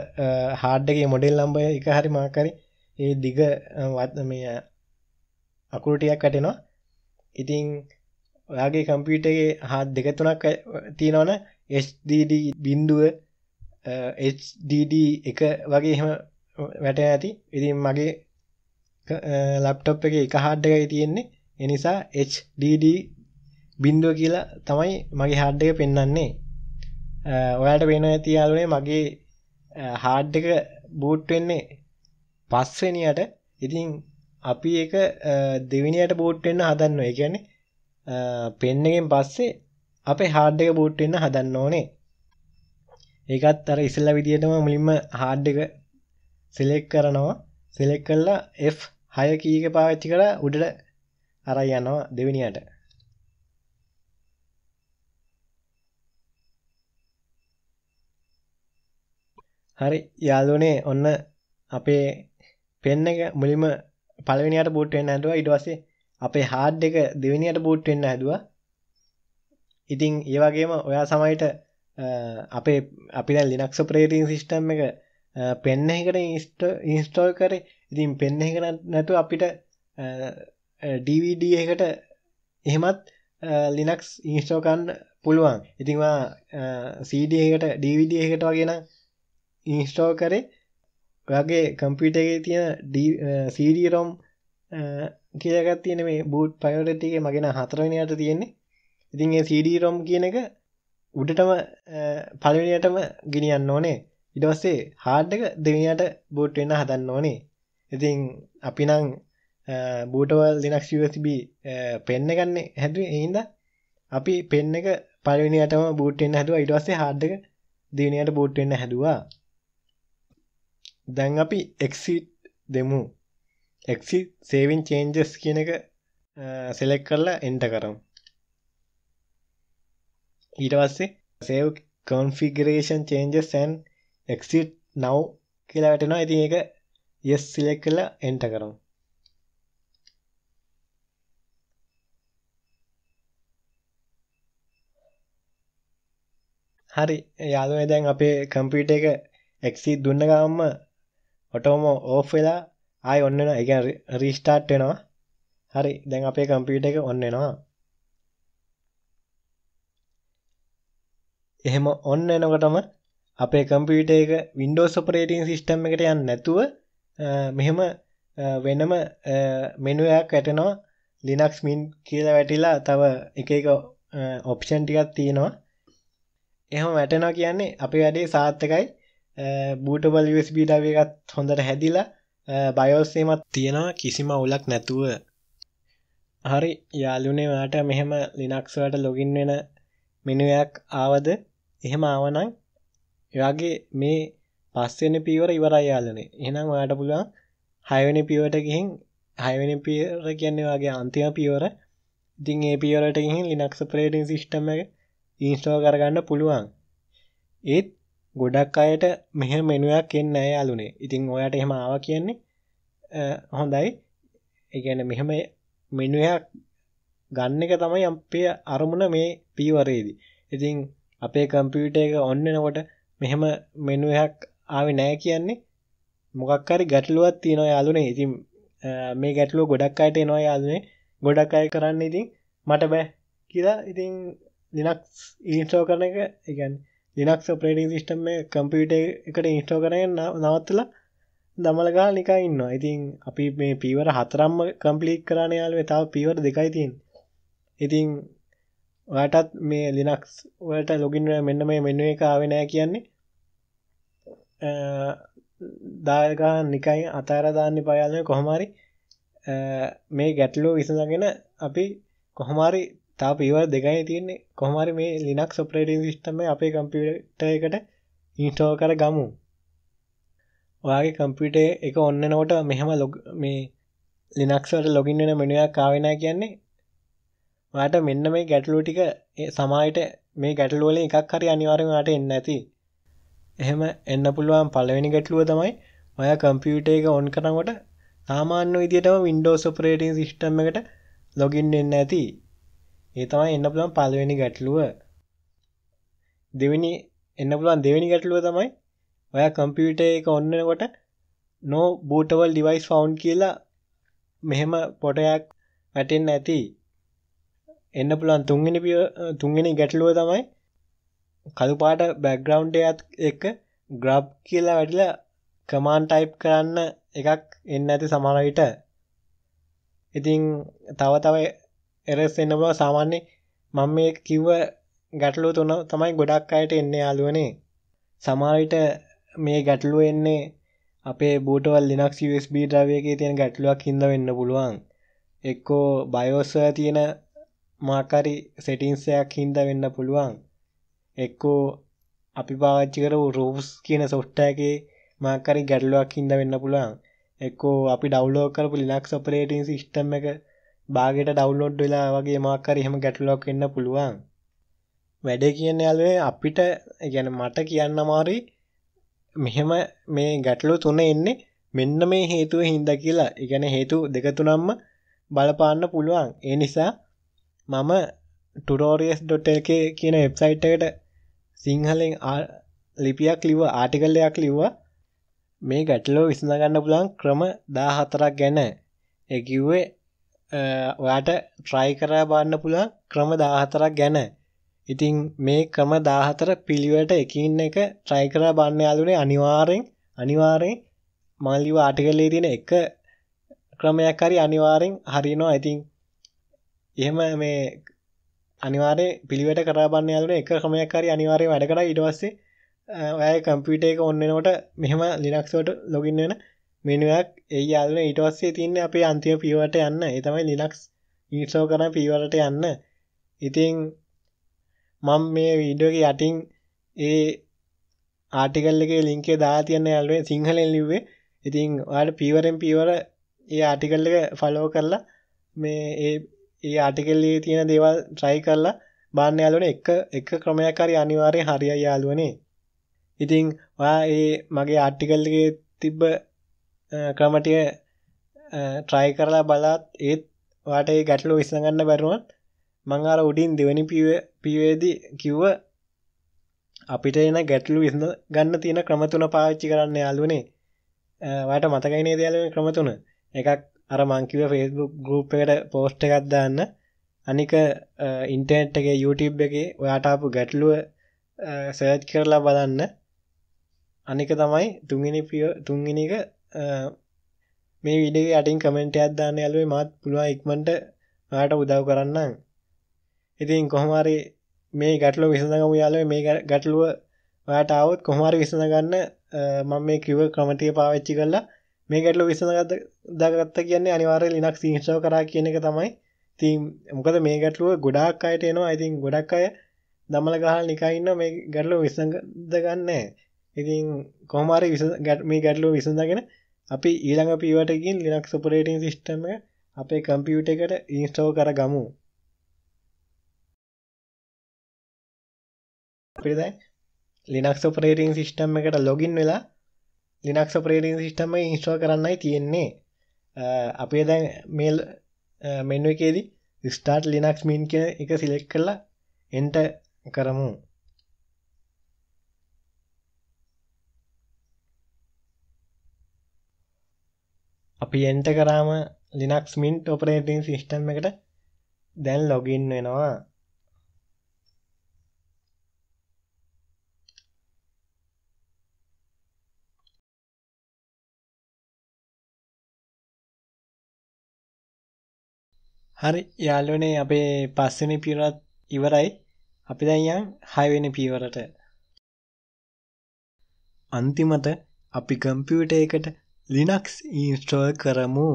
හාඩ්ඩගේ මොඩෙල් ලම්බය එක හරි මාකරි ඒ දිග මේ අකුරටියක් කටනවා ඉතිං ඔයාගේ කම්පියටගේ හත් දෙක තුනක් තියෙනවන HDD බින්දුව HDD එක වගේ එහෙම වැට ඇති ඉතින් මගේ ලැප්ටොප් එක එක හාඩ් එකයි තියෙන්නේ එනිසා HDD බින්දුව කියලා තමයි මගේ හාඩ් එක පෙන්වන්නේ ඔයාලට පේනවා ඇති යාළුවනේ මගේ හාඩ් එක බූට් වෙන්නේ පස්වෙනියට ඉතින් අපි එක දෙවිනියට බූට්ටෙන්න්න හදන්න ඒ ගැන පෙන්නගෙන් පස්සේ අපේ හාඩ් එක බූට්ටෙන්න්න හදන්න ඕනේ ඒකත් අර ඉසල්ල විදිටම මුලින්ම හාඩ් එක සෙලෙක් කරනවා සෙලෙක් කල්ලා F හය කීක පාවිච්චි කළ උඩට අරයි යනවා දෙවිනියට හරි යාලුනේ ඔන්න අපේ පෙන් එක මුලින්ම පළවෙනියට බූට් වෙන්න හැදුවා ඊට පස්සේ අපේ හાર્ඩ් එක දෙවෙනියට බූට් වෙන්න හැදුවා ඉතින් ඒ වගේම ඔයා සමයිට අපේ අපි දැන් Linux operating system එක පෙන් එකකට ඉන්ස්ටෝල් කරේ ඉතින් පෙන් එක නැතුව අපිට DVD එකට එහෙමත් ලිනක්ස් ඉන්ස්ටෝකන්න පුළුවන් ඉතින්වා CD එකට DVD එකට වගෙන ඉන්ස්ටෝ කරේ ඔයාගේ කම්පියුටගේ තියෙන සීඩරොම් කියගත් තියෙන මේ බූට් පයෝරටගේ මගෙන හතරවනියට තියෙන්නේ ඉතින් ඒ සීඩරොම් කියන එක උඩටම පලවිනියටම ගිනියන්න ඕනේ ඉඩවස්සේ හාඩ්ඩක දෙවිනියට බූට් වෙන්න හදන්න ඕනේ ඉතින් අපි නං බූටවල් ලිනක්ස් USB පෙන්න ගන්නේ හැදුව එහින්ද අපි පෙන්න එක පලවිනියටම බූට්ෙන් හැදුව ඉටවස්සේ හාඩ්ඩක දිනියට බූට්ෙන්න්න හැදවා දැන් අපි එක්සිට් දෙමු එක්සි සේවින් චේන්ජස් කියන එක සෙලෙක් කරලා එන්ට කරම් ඊට පස්සේ සේව් කොන්ෆිගරේෂන් චේන්ජස්න් එක්සිට් නව් කියලා වැටෙනවා ඉතින් එක යෙස් සිලෙක් කරලා එන්ට කරම් හරි යාලුව දැන් අපේ කම්පිට එක එක්සිී දුන්න ගම්ම ඔටෝම ඕ් වෙලා ආය ඔන්න එක රිස්ටාට් වෙනවා හරි දැන් අපේ කම්පියට එක ඔන්නෙනවා එහෙම ඔන්න එනකොටම අපේ කම්පියට එක වින්ඩෝස් ඔපරේටින් සිිස්ටම් එකට යන්න නැතුව මෙහෙම වෙනම මෙනුවයක් ඇටනවා ලිනක්ස් මින් කියල වැටිලා තව එක එක ඔප්ෂන් ටිකක් තියෙනවා එහම වැටෙනවා කියන්නේ අපි වැඩේ සාර්ථකයි බූටබල් USB ඩවගත් හොඳට හැදිලා බයෝසේමත් තියෙනවා කිසිම උලක් නැතුව හරි යාලුනේ වාට මෙහෙම ලිනක්ස්වට ලොගින් වෙන මෙනුවයක් ආවද එහෙම ආවනං එයාගේ මේ පස්සෙන පීවර ඉවරයි යාලනේ එහෙනම් වාට පුළුවන් හයවෙනි පියවට ගිහින් හයවෙනි පියර කියන්නේ වගේ අන්තිම පියවර ඉතින් ඒ පියවරට ගිහින් ලිනක්ස් ඔපරේටින් සිස්ටම් එක ඉන්ස්ටෝල් කරගන්න පුළුවන් ඒත් ගොඩක් අයට මෙහ මෙනුවක් එන්න ඇය අලුනේ ඉතිං ඔයාට එහෙම ආව කියන්නේ හොඳයි ඒගැන මෙහම මෙනුවයක් ගන්න එක තමයි අපේ අරමුණ මේ පීවරේදී ඉතිං අපේ කම්පියුට එක ඔන්නනකොට මෙහෙම මෙනුවයක් ආවේ නෑ කියන්නේ මොකක්කාරි ගැටලුවත් තියනො යාලුනේ ඉතින් මේ ගැටලුව ගොඩක් අයට නො යාලනේ ගොඩක් අය කරන්න ඉතින් මට බෑ කියලා ඉතිං ලිනක්ස් ඊන්ට්‍රෝ කරන එක එකන්නේ ලිනක්ස් ඔපරේටින් සිිස්ටම් මේ කම්පිට එකට ඉන්ස්ටෝ කරන නවත්තල දමලගා නිකා ඉන්න ඉතින් අපි මේ පීවර හතරම්ම කම්පලික් කරන යාලුව තාව පීවර දෙකයි තින් ඉතින් ඔයටත් මේ ලිනක්ස් වලට ලොගින්ව මෙන්න මේ මෙන්නුව එක ආවෙනෑ කියන්නේ දායකා නිකයි අතාරදාන්න පයාලය කොහොමරි මේ ගැටලෝ විසඳගෙන අපි කොහොමරි තා පීවර් දෙකයි තියන්නේ කොහමරි මේ ලිනක් සොපරේටින් සිිස්ටම අපේ කම්පිට එකට ඉන්ස්ටෝ කර ගමු ඔයාගේ කම්පිටේ එක ඔන්න නොට මෙහම ලොග මේ ලිනක්ස්වට ලොගින් වෙන මෙනුවක් කාවෙන කියන්නේ වාට මෙන්න මේ ගැටලු ටික සමායිට මේ ගැටලුවල එකක් හරි අනිවාරෙන්ට එන්න ඇති එහෙම එන්න පුළුවන් පලවෙනි ගැටලුව තමයි ඔය කම්පියුට එක ඔන් කරනකොට සාමාන්‍ය විදිටම වින්ඩෝ සොපරේටින් සිිස්ටම් එකට ලොගින් එන්න ඇති ඒ තමයි එන්න පුළුවන් පළවෙනි ගැටලුව. දෙවෙනි එන්න පුළුවන් දෙවෙනි ගැටලුව තමයි ඔයා කම්පියුටර් එක ඔන්නකොට no bootable device found කියලා මෙහෙම පොටයක් වැටෙන්න ඇති. එන්න පුළුවන් තුන්වෙනි තුන්වෙනි ගැටලුව තමයි කළු පාට බෑග්ග්‍රවුන්ඩ් එකත් එක්ක grub කියලා වැටිලා command type කරන්න එකක් එන්න ඇති සමහර විට. ඉතින් තව තව එරෙස්සෙන්ම සාමාන්‍ය මම මේ කිව්ව ගැටලු තුන තමයි ගොඩක් අයට එන්නේ යාළුවනේ. සමහර මේ ගැටලුව එන්නේ අපේ බූටවල් Linux USB drive එකේ තියෙන ගැටලුවක් හින්දා වෙන්න පුළුවන්. එක්කෝ BIOS තියෙන මාකරි සෙටින්ස් එකක් හින්දා වෙන්න පුළුවන්. එක්කෝ අපි පාවිච්චි කරපු රූප්ස් කියන software එකේ මාකරි ගැටලුවක් හින්දා වෙන්න පුළුවන්. එක්කෝ අපි ඩවුන්ලෝඩ් කරපු Linux operating system එක බාගෙට ඩවුන්ලෝඩ් වෙලා වගේ මාකර එහෙම ගැටලොක් වෙන්න පුළුවන් වැඩ කියන්න යාලුවේ අපිට ගැන මට කියන්න මාරි මෙහෙම මේ ගැටලු තුන එන්නේ මෙන්න මේ හේතුව හින්ද කියලා ඉගැන හේතු දෙකතුනම්ම බලපාන්න පුළුවන් ඒ නිසා මම ටුරෝරියස්.ක කියන වෙබ්සයිට් එකට සිංහලෙන් ලිපියක් ලිව ආටිකල්ලයක් ලිව්වා මේ ගැටලෝ විසඳගන්න පුළන් ක්‍රම දා හතරක් ගැන එකිව්වේ ඔයාට ට්‍රයි කරා බන්න පුළා ක්‍රම දාහතරක් ගැන ඉතිං මේ ක්‍රම දාහතර පිළිවට එකින් එක ට්‍රයි කරා බන්න යාලුනේ අනිවාරෙන් අනිවාරෙන් මල්ලිව ආටිකල්ලේ තියෙන එක ක්‍රමයක් හරි අනිවාරෙන් හරිනවා ඉතිං එහෙම මේ අනිවාරය පිළිවට කරබන්න යලන එක කමයක් හරි අනිවාරය වැඩ කර ඉටවස්සේ ඔය කම්පිට එක ඔන්නනකොට මෙහෙම ලිනක්ෂෝට ලොගින් වෙන මෙනුවක් ඒ යාලන ඊට පස්සේ තියන්නේ අපේ අන්තිම පියවරට යන්න. ඒ තමයි Linux ඉන්ස්ටෝල් කරන පියවරට යන්න. ඉතින් මම මේ වීඩියෝ එක යටින් ඒ ආටිකල් එකේ ලින්කේ දාලා තියන්න යාළුවෙන් සිංහලෙන් ලිව්වේ. ඉතින් ඔයාලට පීවරෙන් පීවර ඒ ආටිකල් එක ෆලෝ කරලා මේ ඒ ඒ ආටිකල් එකේ තියෙන දේවල් try කරලා බලන්න යාළුවනේ එක එක ක්‍රමයක් හරි අනිවාර්යෙන් හරියයි යාළුවනේ. ඉතින් ඔයා ඒ මගේ ආටිකල් එකේ තිබ්බ ක්‍රමටිය ට්‍රයි කරලා බලාත් ඒත් වාට ඒ ගැටලු විසඳගන්න බැරුවන් මංආර උඩින් දෙවැනි පිවේදි කිව්ව අපිට එන ගැටලු විඳ ගන්න තියෙන ක්‍රමතුන පාච්චි කරන්න යාලුනේ වට මතකයිනේ දයාල ක්‍රමතුන එකක් අර මංකිව ෆෙස්බුක් ගරුප් එකට පෝස්ට එකත් දාන්න අනික ඉන්ටර්නෙට් එක YouTube එක ඔයාටාපු ගැටලුව සර්ච් කරලා බලන්න අනික තමයි තුංගිනි පිය තුංගිනික මේ විඩිය අටින් කමෙන්ටයක් දාන්න ඇලුවේ මත් පුළුව ඉක්මට ට උදව් කරන්න ඉතින් කොහමරි මේ ගැටලු විසඳගම යාලුව මේ ගැටලුව ඔයාට අවුත් කොහමරි විසඳගන්න මම මේ කිව ක්‍රමටිය පාවිච්චි කරලා මේ ගැටලු විසඳගත දාගත්ත කියන්නේ අනිවාර්ය ලිනක් සිංශව කරා කියන එක තමයි තින් මොකද මේ ගැටලුව ගොඩාක් අයට එනවා ඉතින් ගොඩක් අය දමල ගහල් නිකයින්න මේ ගැටලු විසඳ ගන්නෑ ඉතින් කොහමරි මේ ගැටලු විසඳගෙන අපි ඊළඟ පීවටකින් ලිනක් සුපරේටින් සිිස්ටම අපේ කම්පියුට එකට ඉන්ස්ටෝ කර ගමු පිරිදයි ලිනක් ඔපරේටින් සිිස්ටම් එකට ලොගින් වෙලා ලිනක් ඔපරේටින් සිිස්ටම ඉස්ටෝ කරන්නයි තියෙන්නේ අපේ දැන් මේල් මෙන්ුවකේදී ස්ටාර්ට් ලිනක්ස් මින් කිය එක සිලෙක් කරලා එන්ට කරමු අපි එන්ට කරාම ලිනක්ස් මින්ට් ඔපරේටන් සිිස්ටම් එකට දැන් ලොගින් වෙනවා හරි යාලුවනේ අපේ පස්සනි පිරත් ඉවරයි අපි දැයන් හයවෙන පීවරට අන්තිමට අපි කම්පියුට එකට ලිනක්ස් ඉන්ස්ටෝල් කරමු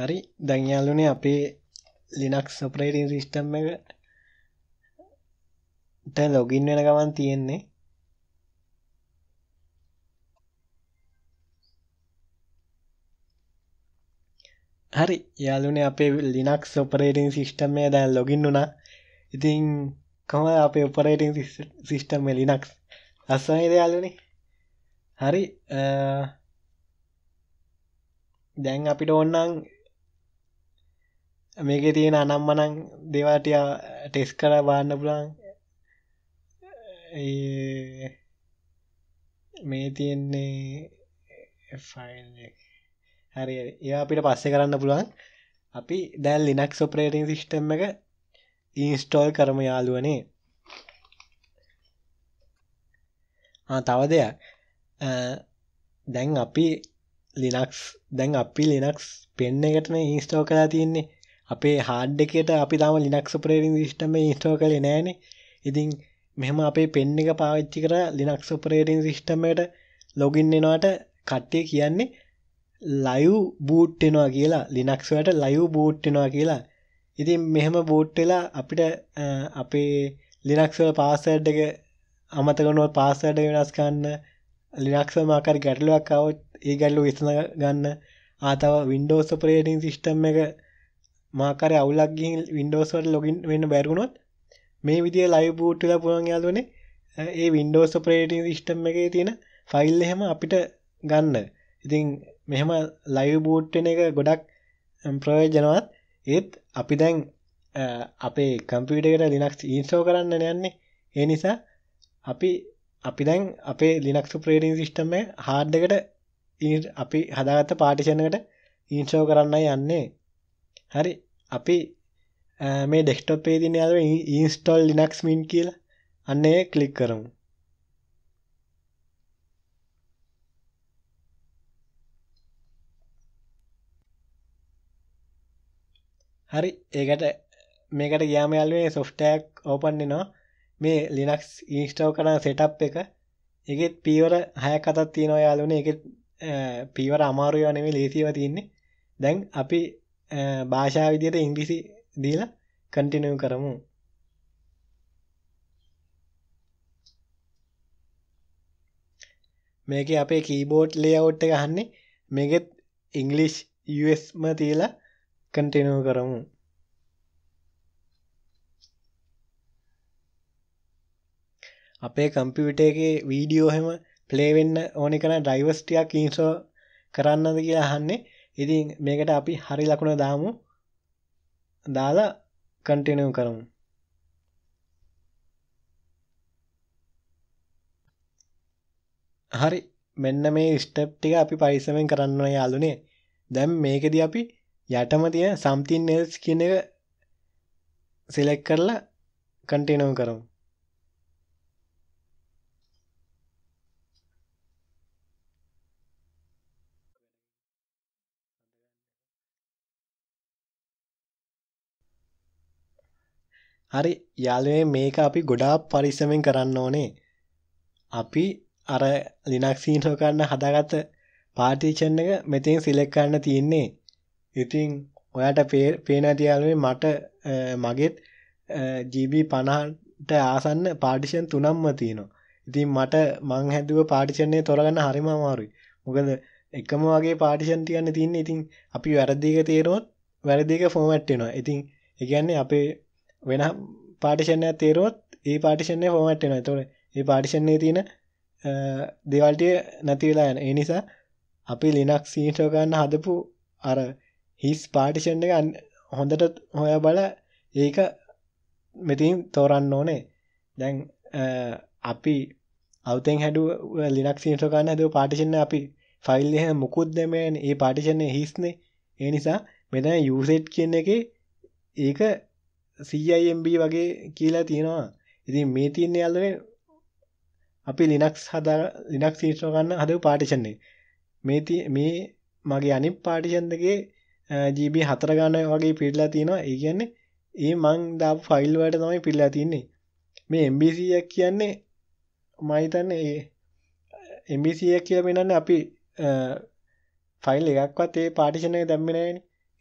හරි දැංයාලුනේ අපේ ලිනක්ස් ඔපරේටින් සිිස්ටම් එක ට ලොගින් වෙන ගමන් තියෙන්නේ හරි යාලුනේ අපේ ලිනක්ස් ඔපරේටින් සිිස්ටම්ය දැන් ලොගින් වුණා ඉතින් කම අපේ ඔපරේටින් සිිස්ටම් ලිනක්ස් අස්සන දයාලුනේ හරි දැන් අපිට ඔන්නන් මේක තියෙන අනම්මනං දෙවාටයා ටෙස් කර බාන්න පුළන් මේ තියෙන්නේ ෆයිල් හරි ඒ අපිට පස්සෙ කරන්න පුළුවන් අපි දැල් ලිනක් සොපරේටින් සිිස්ටම් එක ඉන්ස්ටෝල් කරම යාලුවනේ තව දෙයක් දැන් අපි ලිනක්ස් දැන් අපි ලිනක්ස් පෙන්න්න එකටන ඉන්ස්ටෝ කලා තියන්නේ අපේ හාඩ් එකට අපි තම ලිනක්ස් පරේරිං සිිටම ඉස්ටෝ කලේ නෑන ඉතින් මෙහම අපේ පෙන්න්න එක පාවිච්චි කර ලිනක්ස් පරේරිං සිිස්ටමට ලොගින්නෙනවාට කට්ටය කියන්නේ ලයු බූට්ටෙනවා කියලා ලිනක්ස්වට ලයු බූට්ටෙනවා කියලා ඉතින් මෙහෙම බෝට්ටලා අපිට අපේ ලිනක්ස්වල පාසඩ්ඩක අමතක නොව පාස්වර්ඩ් එක වෙනස් කරන්න ලිනක්ස් වල මොකක් හරි ගැටලුවක් ආවොත් ඒ ගැටලුව විසඳ ගන්න ආතව Windows operating system එක මාකර අවුලක් ගිහින් Windows වලට login වෙන්න බැරි වුණොත් මේ විදිහේ live boot වෙලා පුළුවන් යාළුවනේ ඒ Windows operating system එකේ තියෙන ෆයිල් එහෙම අපිට ගන්න. ඉතින් මෙහෙම live boot වෙන එක ගොඩක් ප්‍රයෝජනවත්. ඒත් අපි දැන් අපේ කම්පියුටර් එකට Linux install කරන්න යන්නේ. ඒ නිසා අපි අපි දැන් අපේ ලිනක්ස් ප්‍රේටින් සිිස්ටම හාඩ්ඩකට අපි හදාගත්ත පාටිෂණකට ඉන්ශෝ කරන්න යන්නේ හරි අපි මේ ඩෙක්ටොපේ තින අද ඉන්ස්ටොල් ලිනක්ස් මින් කියල අන්නේ කලික් කරමු හරි ඒකට මේකට ගයාමයාල්ුවේ සොෆ්ටයක් ඕපන්නෙනවා මේ ලිනක්ස් ඉන්ස්ටෝ කරන සෙටප් එක ඒකෙත් පීවර හයක් අතක් තියෙනවා යාළුවනේ ඒකෙත් පීවර අමාරු ඒවා නෙමෙයි ලේසියව තියෙන්නේ දැන් අපි භාෂා විදියට ඉංග්‍රීසි දීලා කන්ටිනියු කරමු මේක අපේ කීබෝඩ් ලේවුට් එක අහන්නේ මේකෙත් ඉංග්ලිෂ් USම තියලා කන්ටිනියු කරමු අපේ කම්පියුට එකේ වීඩියෝ හැම ප්ලේ වෙන්න ඕනි කරන ඩ්‍රයිවර්ස් ටිකක් ඉන්ස්ටෝල් කරන්නද කියලා අහන්නේ. ඉතින් මේකට අපි හරි ලකුණ දාමු. දාලා කන්ටිනියු කරමු. හරි මෙන්න මේ ස්ටෙප් ටික අපි පරිස්සමෙන් කරන්න ඕනේ යාළුනේ. දැන් මේකෙදී අපි යටම තියෙන something else කියන එක select කරලා continue කරමු. හරි යාළුවනේ මේක අපි ගොඩාක් පරිස්සමෙන් කරන්න ඕනේ. අපි අර Linux සීනෝ කරන්න හදාගත්ත පාටිෂන් එක මෙතෙන් සිලෙක්ට් කරන්න තියෙන්නේ. ඉතින් ඔයාට පේන තියාලුවේ මට මගෙත් GB 50ට ආසන්න පාටිෂන් තුනක්ම තියෙනවා. ඉතින් මට මං හැදුව පාටිෂන් එක තෝරගන්න හරිම අමාරුයි. මොකද එකම වගේ පාටිෂන් තියන්න තියන්නේ ඉතින් අපි වැරදික තේරුවොත් වැරදික ෆෝමැට් වෙනවා. ඉතින් ඒ කියන්නේ අපේ වෙන පාටිෂන් එකක් තීරුවොත් ඒ පාටිෂන් එකේ ෆෝමැට් වෙනවා. එතකොට ඒ පාටිෂන් එකේ තියෙන දේවල් ටික නැති වෙලා යනවා. ඒ නිසා අපි Linux install කරන්න හදපු අර his partition එක හොඳට හොයා බල ඒක මෙතින් තෝරන්න ඕනේ. දැන් අපි අවුතෙන් හැදුව Linux install කරන්න හැදුව partition එක අපි ෆයිල් එක මොකුත් දෙමෙන්නේ. ඒ partition එක hisනේ. ඒ නිසා මෙතන usage කියන එකේ ඒක සම්B වගේ කියලා තියෙනවා ඉති මේ තියන්නේ අල්ලන අපි ලිනක්ස් හදා ලිනක් සීට්‍රගන්න හද පාටිෂන්නේ මේ මේ මගේ අනි පාටිෂන්දගේ ජීබ හතරගන්න වගේ පිටලා තියෙනවා ඒ කියන්නේ ඒ මං දා ෆයිල්වට තමයි පිල්ලා තින්නේ මේ එම්බසියක් කියන්නේ මහිතන්න ඒ එම්බසියක් කිය පෙනන්න අපි ෆයිල් එකක්වත් ඒ පාටිෂණය දැම්මිෙනයන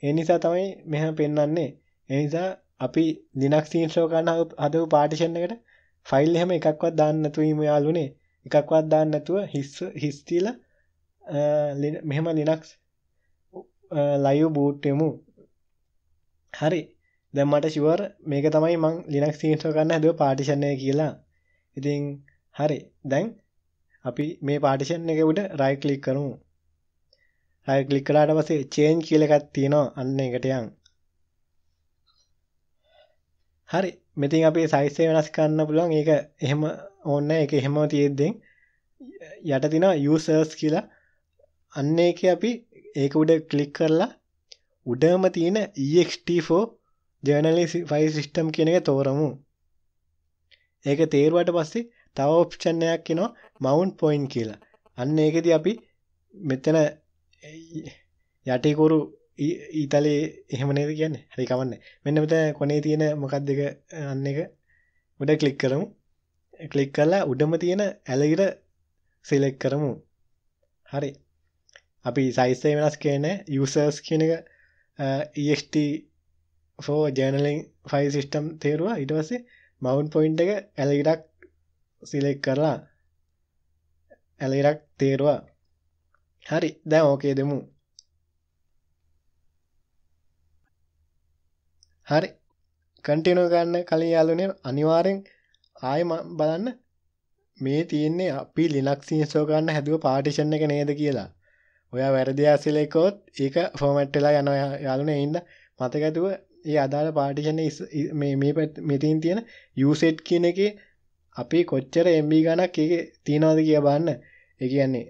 එනිසා තමයි මෙහ පෙන්න්නන්නේ එනිසා අපි ලිනක්ස් තීන්ත්‍රෝ කරන්න හදව පාටිෂන් එකට ෆයිල් එහෙම එකක්වත් දාන්නතුවීම යාලුනේ එකක්වත් දාන්නතුව හිස් හිස්තිීල මෙහෙම ලිනක්ස් ලයු බූට්ටමු හරි දැම්මට ශිවර් මේක තමයි මං ලිනක් තීන්ත්‍ර කරන්න ඇදව පාටිෂණය කියලා ඉතිං හරි දැන් අපි මේ පාටිෂන් එකකුට රයිකලික් කරමු රයිකලික් කලාට පසේ චේන් කියලකත් තියෙනවා අන්න එකටයන් හරි මෙතින් අපේ සයිස්සේ වෙනස් කරන්න පුළුවන් ඒක එහෙම ඕන්න එක එහෙම තියෙද්දෙන් යට තින යසර්ස් කියලා අන්න එක අපි ඒක උඩ කලික් කරලා උඩම තියෙන EXT4 ජර්නලි ෆයි සිිස්ටම් කියන එක තෝරමු ඒක තේරුවට පස්සේ තව ඔප්ෂණයක් කෙනවා මවුන්් පොයින් කියලා අන්න ඒකති අපි මෙතන යටිකුරු ඊතලයේ එහෙම නේද කියන්නේ. හරි කවන්නේ. මෙන්න මෙතන කොනේ තියෙන මොකක්ද එක අන්න එක උඩ ක්ලික් කරමු. ක්ලික් කරලා උඩම තියෙන ඇලිර සිලෙක්ට් කරමු. හරි. අපි සයිස් එක වෙනස් කියන්නේ users කියන එක ext for journaling file system තේරුවා. ඊට පස්සේ mount point එක ඇලිරක් සිලෙක්ට් කරලා ඇලිරක් තේරුවා. හරි. දැන් ඕකේ දෙමු. හරි කටිනෝ ගන්න කලින් යාලුනේ අනිවාරෙන් ආය බලන්න මේ තියන්නේ අපි ලිනක්සිින්සෝ ගන්න හැදුව පාටිෂන් එක නේද කියලා ඔයා වැරදියාසිලෙකෝත් ඒක ෆෝමට්ටලා යන යාලුන ඉන්ද මතකතුව ඒ අදාළ පාටිෂන මේ මෙතින් තියෙන යුසෙට් කියන එක අපි කොච්චර එම්බ ගණක් ඒ තියනවද කිය බන්න එකන්නේ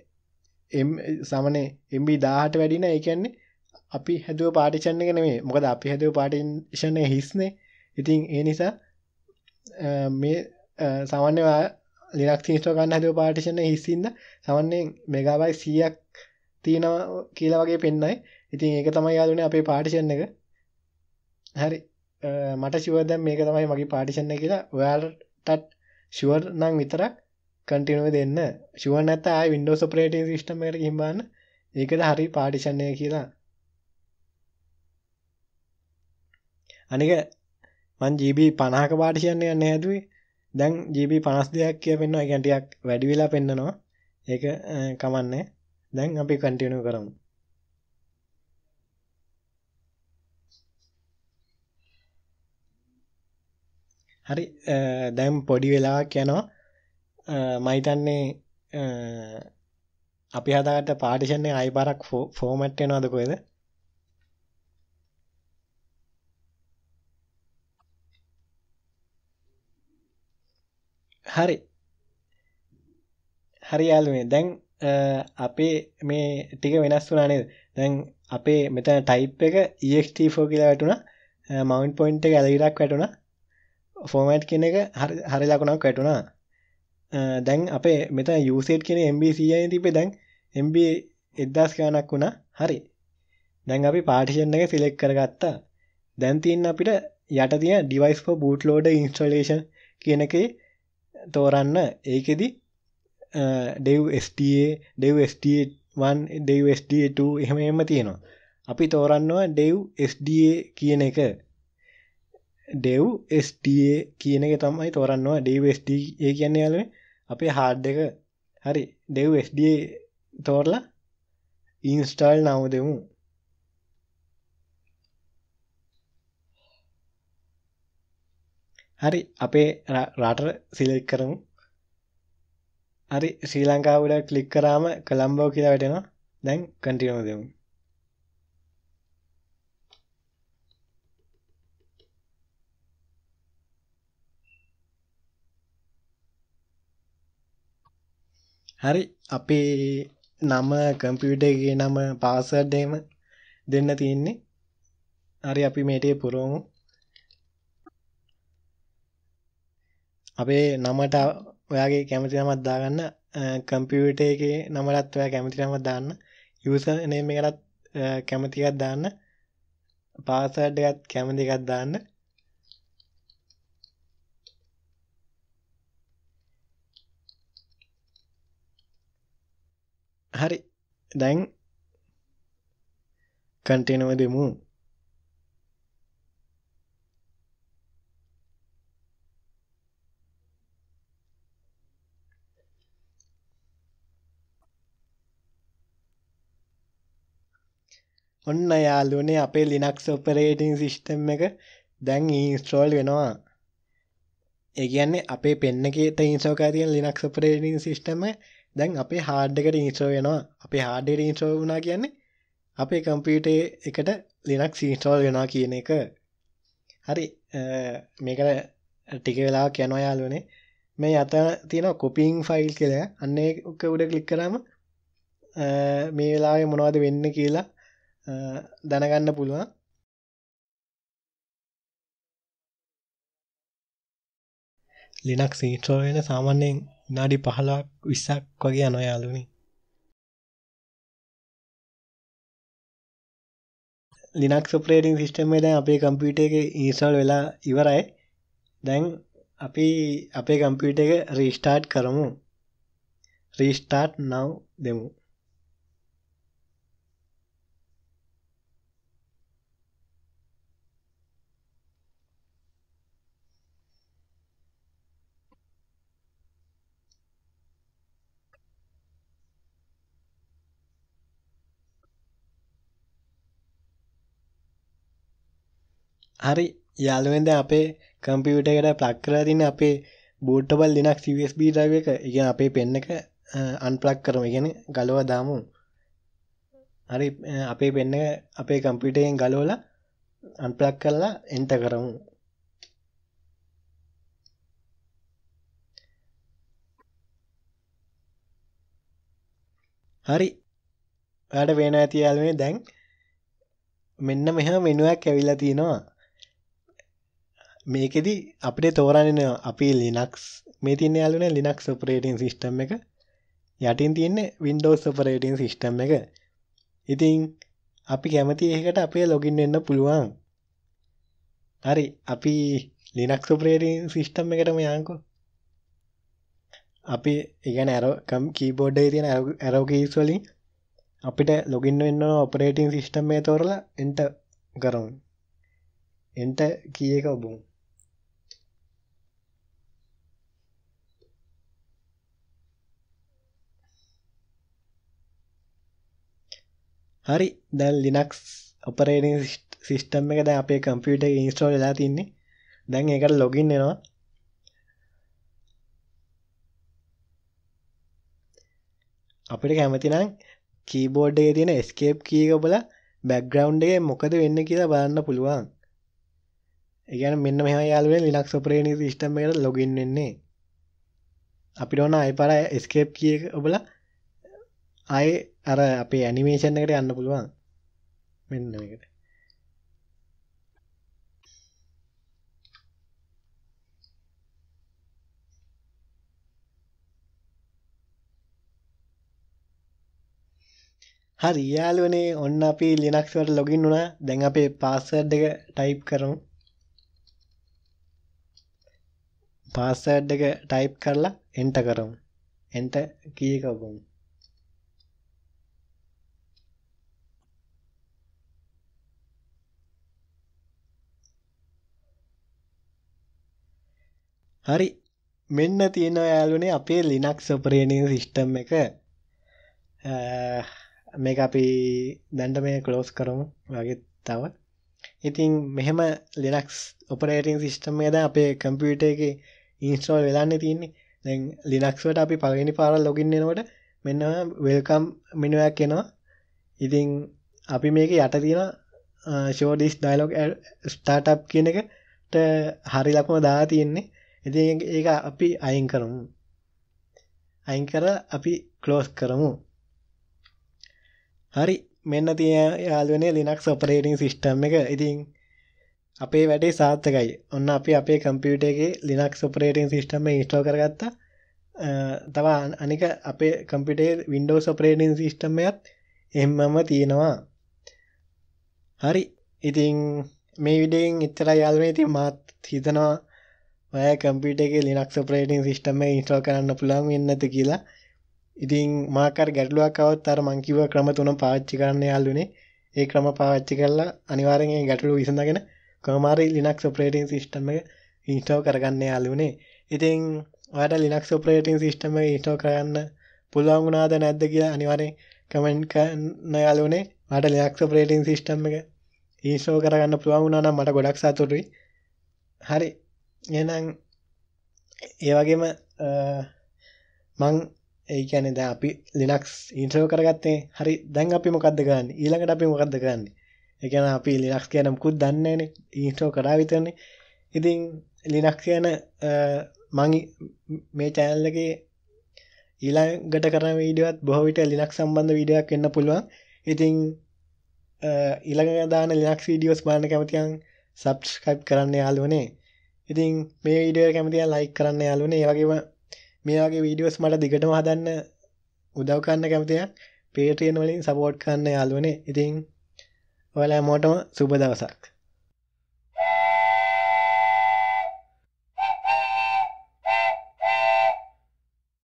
සමනේ එම්බි දාහට වැඩින එකන්නේ අපි හැදුව පාටිෂන් එක නෙමේ මොකද අපි හැදුව පාටිෂණය හිස්නේ ඉතින් ඒ නිසා මේ සමන්්‍යවා ලිනක් තිස්ට ගන්න හැදුව පාටිෂණ හිස්සින්ද සමන්යෙන් මෙගාබයි සියක් තියෙනවා කියලා වගේ පෙන්න්නයි ඉතින් ඒක තමයි යාලුනේ අපේ පාටිෂන් එක හරි මට ශිවද මේක තමයි මගේ පාටිෂන්න කියලා ඔයාටත් ශුවර් නම් විතරක් කටිනුව දෙන්න ශුව නැත ආයි වින්ඩෝ සපරේටන් සිිටම් එකට හිම්බන්න ඒකද හරි පාටිෂණය කියලා අනික මං GB 50ක පාට කියන්නේ යන්නේ හැදුවේ. දැන් GB 52ක් කියලා පෙන්වනවා. ඒ කියන්නේ ටිකක් වැඩි වෙලා පෙන්නනවා. ඒක කමන්නේ. දැන් අපි කන්ටිනියු කරමු. හරි දැන් පොඩි වෙලාවක් යනවා මයිතන්නේ අපි හදාගත්ත පාටිෂන් එක ආයි පාරක් ෆෝමැට් වෙනවද කොහෙද හරි. හරි යාළුවනේ. දැන් අපේ මේ ටික වෙනස් වුණා නේද? දැන් අපේ මෙතන ටයිප් එක ext4 කියලා වැටුණා. මවුන්ට් පොයින්ට් එක ඇලවිලක් වැටුණා. ෆෝමට් කියන එක හරි හරි ලකුණක් වැටුණා. දැන් අපේ මෙතන යුසේට් කියන MBCI තිබේ දැන් MB 1000 ගණක් වුණා. හරි. දැන් අපි පාටිෂන් එක සිලෙක්ට් කරගත්තා. දැන් තියෙන අපිට යට තියෙන device for bootloader installation කියන එකේ තෝරන්න ඒකෙදි ඩෙව්ස්ටේ ඩෙව්ස්ටවන් ඩෙව්ස්ට එහෙම එම තියෙනවා අපි තෝරන්නවා ඩෙව්ස්ඩේ කියන එක ඩෙව්ස්ට කියන එක තමයි තෝරන්නවා ඩවස්ට ඒ කියන්නේ යාලුව අපේ හාඩ් එක හරි ඩෙව්ස්ඩ තෝරලා ඉන්ස්ටල් නව දෙමු හරි අපේ රට සිලෙක් කරමු හරි ශ්‍රී ලංකාවට කලික් කරාම කළම්බෝ කියලා වැටෙනවා දැන් කටිනෝ දෙමු හරි අපේ නම කම්පියුටගේ නම පාසඩ්ඩේම දෙන්න තියෙන්නේ හරි අපි මේටේ පුරෝමු අපේ නමට ඔයාගේ කැමති නමක් දාගන්න කම්පියුටර් එකේ නමටත් ඔයා කැමති නමක් දාන්න යූසර් නේම් එකටත් කැමති එකක් දාන්න පාස්වර්ඩ් එකත් කැමති එකක් දාන්න හරි දැන් කන්ටේනව දෙමු ඔන්න යාලුවනේ අපේ ලිනක්ස් ඔපරේටිං සිිස්ටම් එක දැන් ඊස්ට්‍රෝල් වෙනවා ඒගන්නේ අපේ පෙන්න්නකට ඉන්සෝකාතියෙන් ලිනක්ස් ඔපරේටිං සිිස්ටම දැන් අපේ හාඩ්ඩකට ඉන්ස්ට්‍රෝ වෙනවා අපේ හාඩ්ඩට ඉන්ස්ට්‍රෝ වුණා කියන්නේ අපේ කම්පියුටේ එකට ලිනක් සිින්ස්ට්‍රෝල් වෙනවා කියන එක හරි මේකට ටික වෙලා යනවා යාලුවනේ මේ අත තියෙන කොපිං ෆයිල් කියලා අන්න උක උඩ කලික් කරම මේ වෙලාවේ මොනවද වෙන්න කියලා දැනගන්න පුළුවන් ලිනක් සීට්‍රෝයෙන සාමාන්‍යයෙන් නාඩි පහලක් විස්සක් වගේ අනොයාලුනි ලිනක් සපරේටිං සිිස්ටම්ේ දැන් අපේ කම්පිට එක ඉනිසල් වෙලා ඉවරයි දැන් අපි අපේ කම්පිට එක රීස්ටාර්ට් කරමු රීස්ටාර්ට් නව් දෙමු හරි යාළුවෙන්ද අපේ කම්පියුටර් එකට ප්ලග් කරලා තියෙන අපේ bootable Linux USB drive එක. ඒ කියන්නේ අපේ පෙන් එක unplug කරමු. ඒ කියන්නේ ගලවලා දාමු. හරි අපේ පෙන් එක අපේ කම්පියුටර් එකෙන් ගලවලා unplug කරලා enter කරමු. හරි ඔයාට පේනවා ඇති යාළුවනේ දැන් මෙන්න මෙහෙම මෙනුවක් ඇවිල්ලා තිනවා මේකෙදි අපේ තෝරන්න අපි ලිනක්ස් මේ තින්න යාලන ලිනක්ස් ඔපරේටන් සිිස්ටම් එක යටින් තියන්නේ වින්ඩෝස් ඔපරේටන් සිිස්ටම් එක ඉතිං අපි කැමති ඒකට අපේ ලොගින් එන්න පුළුවන් හරි අපි ලිනක්ස් ඔපරේටන් සිිස්ටම් එකටම යංකෝ අපි ඉගැන ඇරෝකම් කීබෝඩ්ඩ තියෙන ඇරෝකීස්වලින් අපිට ලොගින් වෙන්න ඔපරේටින් සිිස්ටම්මය තෝරලා එන්ට කරවන් එන්ට කියක ඔබුන් හරි දැන් ලිනක්ස් ඔපරේටින් සිිස්ටම් එක දැ අපේ කම්පියට ඉන්ස්ටෝල් වෙලා තින්නේ දැන් ඒකට ලොගින් එෙනවා අපිට කැමතිනම් කීබෝඩ් එක තියෙන ස්කේප් කීකපල බැක්ග්‍රවන්් එක මොකද වෙන්න කියලා බලන්න පුළුවන් එකගන මෙන්න මෙ යාලුවෙන් ලිනක් සොපරේණි සිිටම් එකට ලොගින් වෙන්නේ අපිට ඕන අයි පර ස්කේප් කිය ඔබලා අය අර අපේ ඇනිමේෂන් එකට යන්න පුළුවන් මෙන්න එකට හරි යාලුවනේ ඔන්න අපි ලිනක්ස්වට ලොගින් වුණා දැන් අපේ පාස්සඩ් එක ටයිප් කරමු පාස්සඩ් එක ටයිප් කරලා එන්ට කරමු එන්ට කීකවමු හරි මෙන්න තියෙන යාලුනේ අපේ ලිනක්ස් ඔපරේටින් සිස්ටම් එක මේ අපි දැන්ට මේ කලෝස් කරමු වගේ තව ඉතින් මෙහෙම ලිනක්ස් ඔපරේටින් සිිස්ටම් ද අපේ කම්පියුට එක ඉන්ස්ටෝල් වෙලාන්න තියන්නේ දැන් ලිනක්ස්වට අපි පලගනි පාර ලොගින්නනවට මෙන්න වෙල්කම් මිනුවක් එනවා ඉතින් අපි මේක යට තියෙන ෂෝඩිස් ඩයිලොග් ස්ටාටප් කියන එකට හරි ලක්ම දා තියෙන්නේ ඉතින් ඒක අපි අයින් කරමු. අයින් කරලා අපි ක්ලෝස් කරමු. හරි මෙන්න තියෙන යාළුවනේ Linux operating system එක. ඉතින් අපේ වැඩේ සාර්ථකයි. ඔන්න අපි අපේ කම්පියුටර් එකේ Linux operating system එක install කරගත්තා. තව අනික අපේ කම්පියුටර් Windows operating system එකත් එහෙමම තියෙනවා. හරි. ඉතින් මේ විඩියෙන් එච්චරයි යාළුවනේ. ඉතින් මාත් හිතනවා ඔය කම්පිටේ ලිනක් සපරේටින් සිිටම ඉස්ටෝ කරන්න පුළන් වෙන්නත කියලා ඉතින් මාකර ගැටලුවක්කවත් අර මංකිව ක්‍රම තුන පාච්චි කරන්න යාල්ලුනේ ඒ ක්‍රම පාච්චි කරලා අනිවාරෙන් ගැටලු විසඳගෙන කමාරි ලිනක් සපරේටින් සිිටම ඉන්ස්ටෝ කරගන්න යාලුනේ ඉතින් ඔයට ලිනක් සපරේටින් සිිටම ඉස්ටෝ කරන්න පුළුවන් වුණාද නැද්ද කියලා අනිවාරෙන් කමෙන්ට් කරන්න යාලුනේ මට ලිනක් සපරේටින් සිිස්ටම් එක ඊස්ටෝ කරගන්න පුළුවන් වුණනම් මට ගොඩක් සතුටුයි හරි එනං ඒවගේම මං ඒකැනෙද අපි ලිනක්ස් ඉන්ට්‍රව කරගත්තේ හරි දැන් අපි මොකක්ද ගන්න ඊළඟට අපි මොකක්ද ගන්න එකන අපි ලිනක්ස් කියනම්කුත් දන්නේන ඉන්ට්‍රෝ කරාවිතරන්නේ ඉතින් ලිනක් කියන මං මේ චෑනල්ලගේ ඊලාගට කරන වීඩියුවත් බොහවිට ලිනක් සම්බන්ධ වීඩියක් එන්න පුළුවන් ඉතිං ඊළඟ දාන ලිනක් වීඩියෝස් බාන කැමතියන් සබ්ස්කයිප් කරන්නේ යාලුවනේ ඉතින් මේ වීඩියෝ කැමතිය ලයි කරන්න යාලුනේ ඒවගේම මේ වගේ වීඩියෝස් මට දිගටම හදන්න උදව් කරන්න කැමතියක් පේටයෙන් වලින් සපෝට් කරන්න යාලුවනේ ඉතින් ඔයාලා මෝටම සුබ දවසක්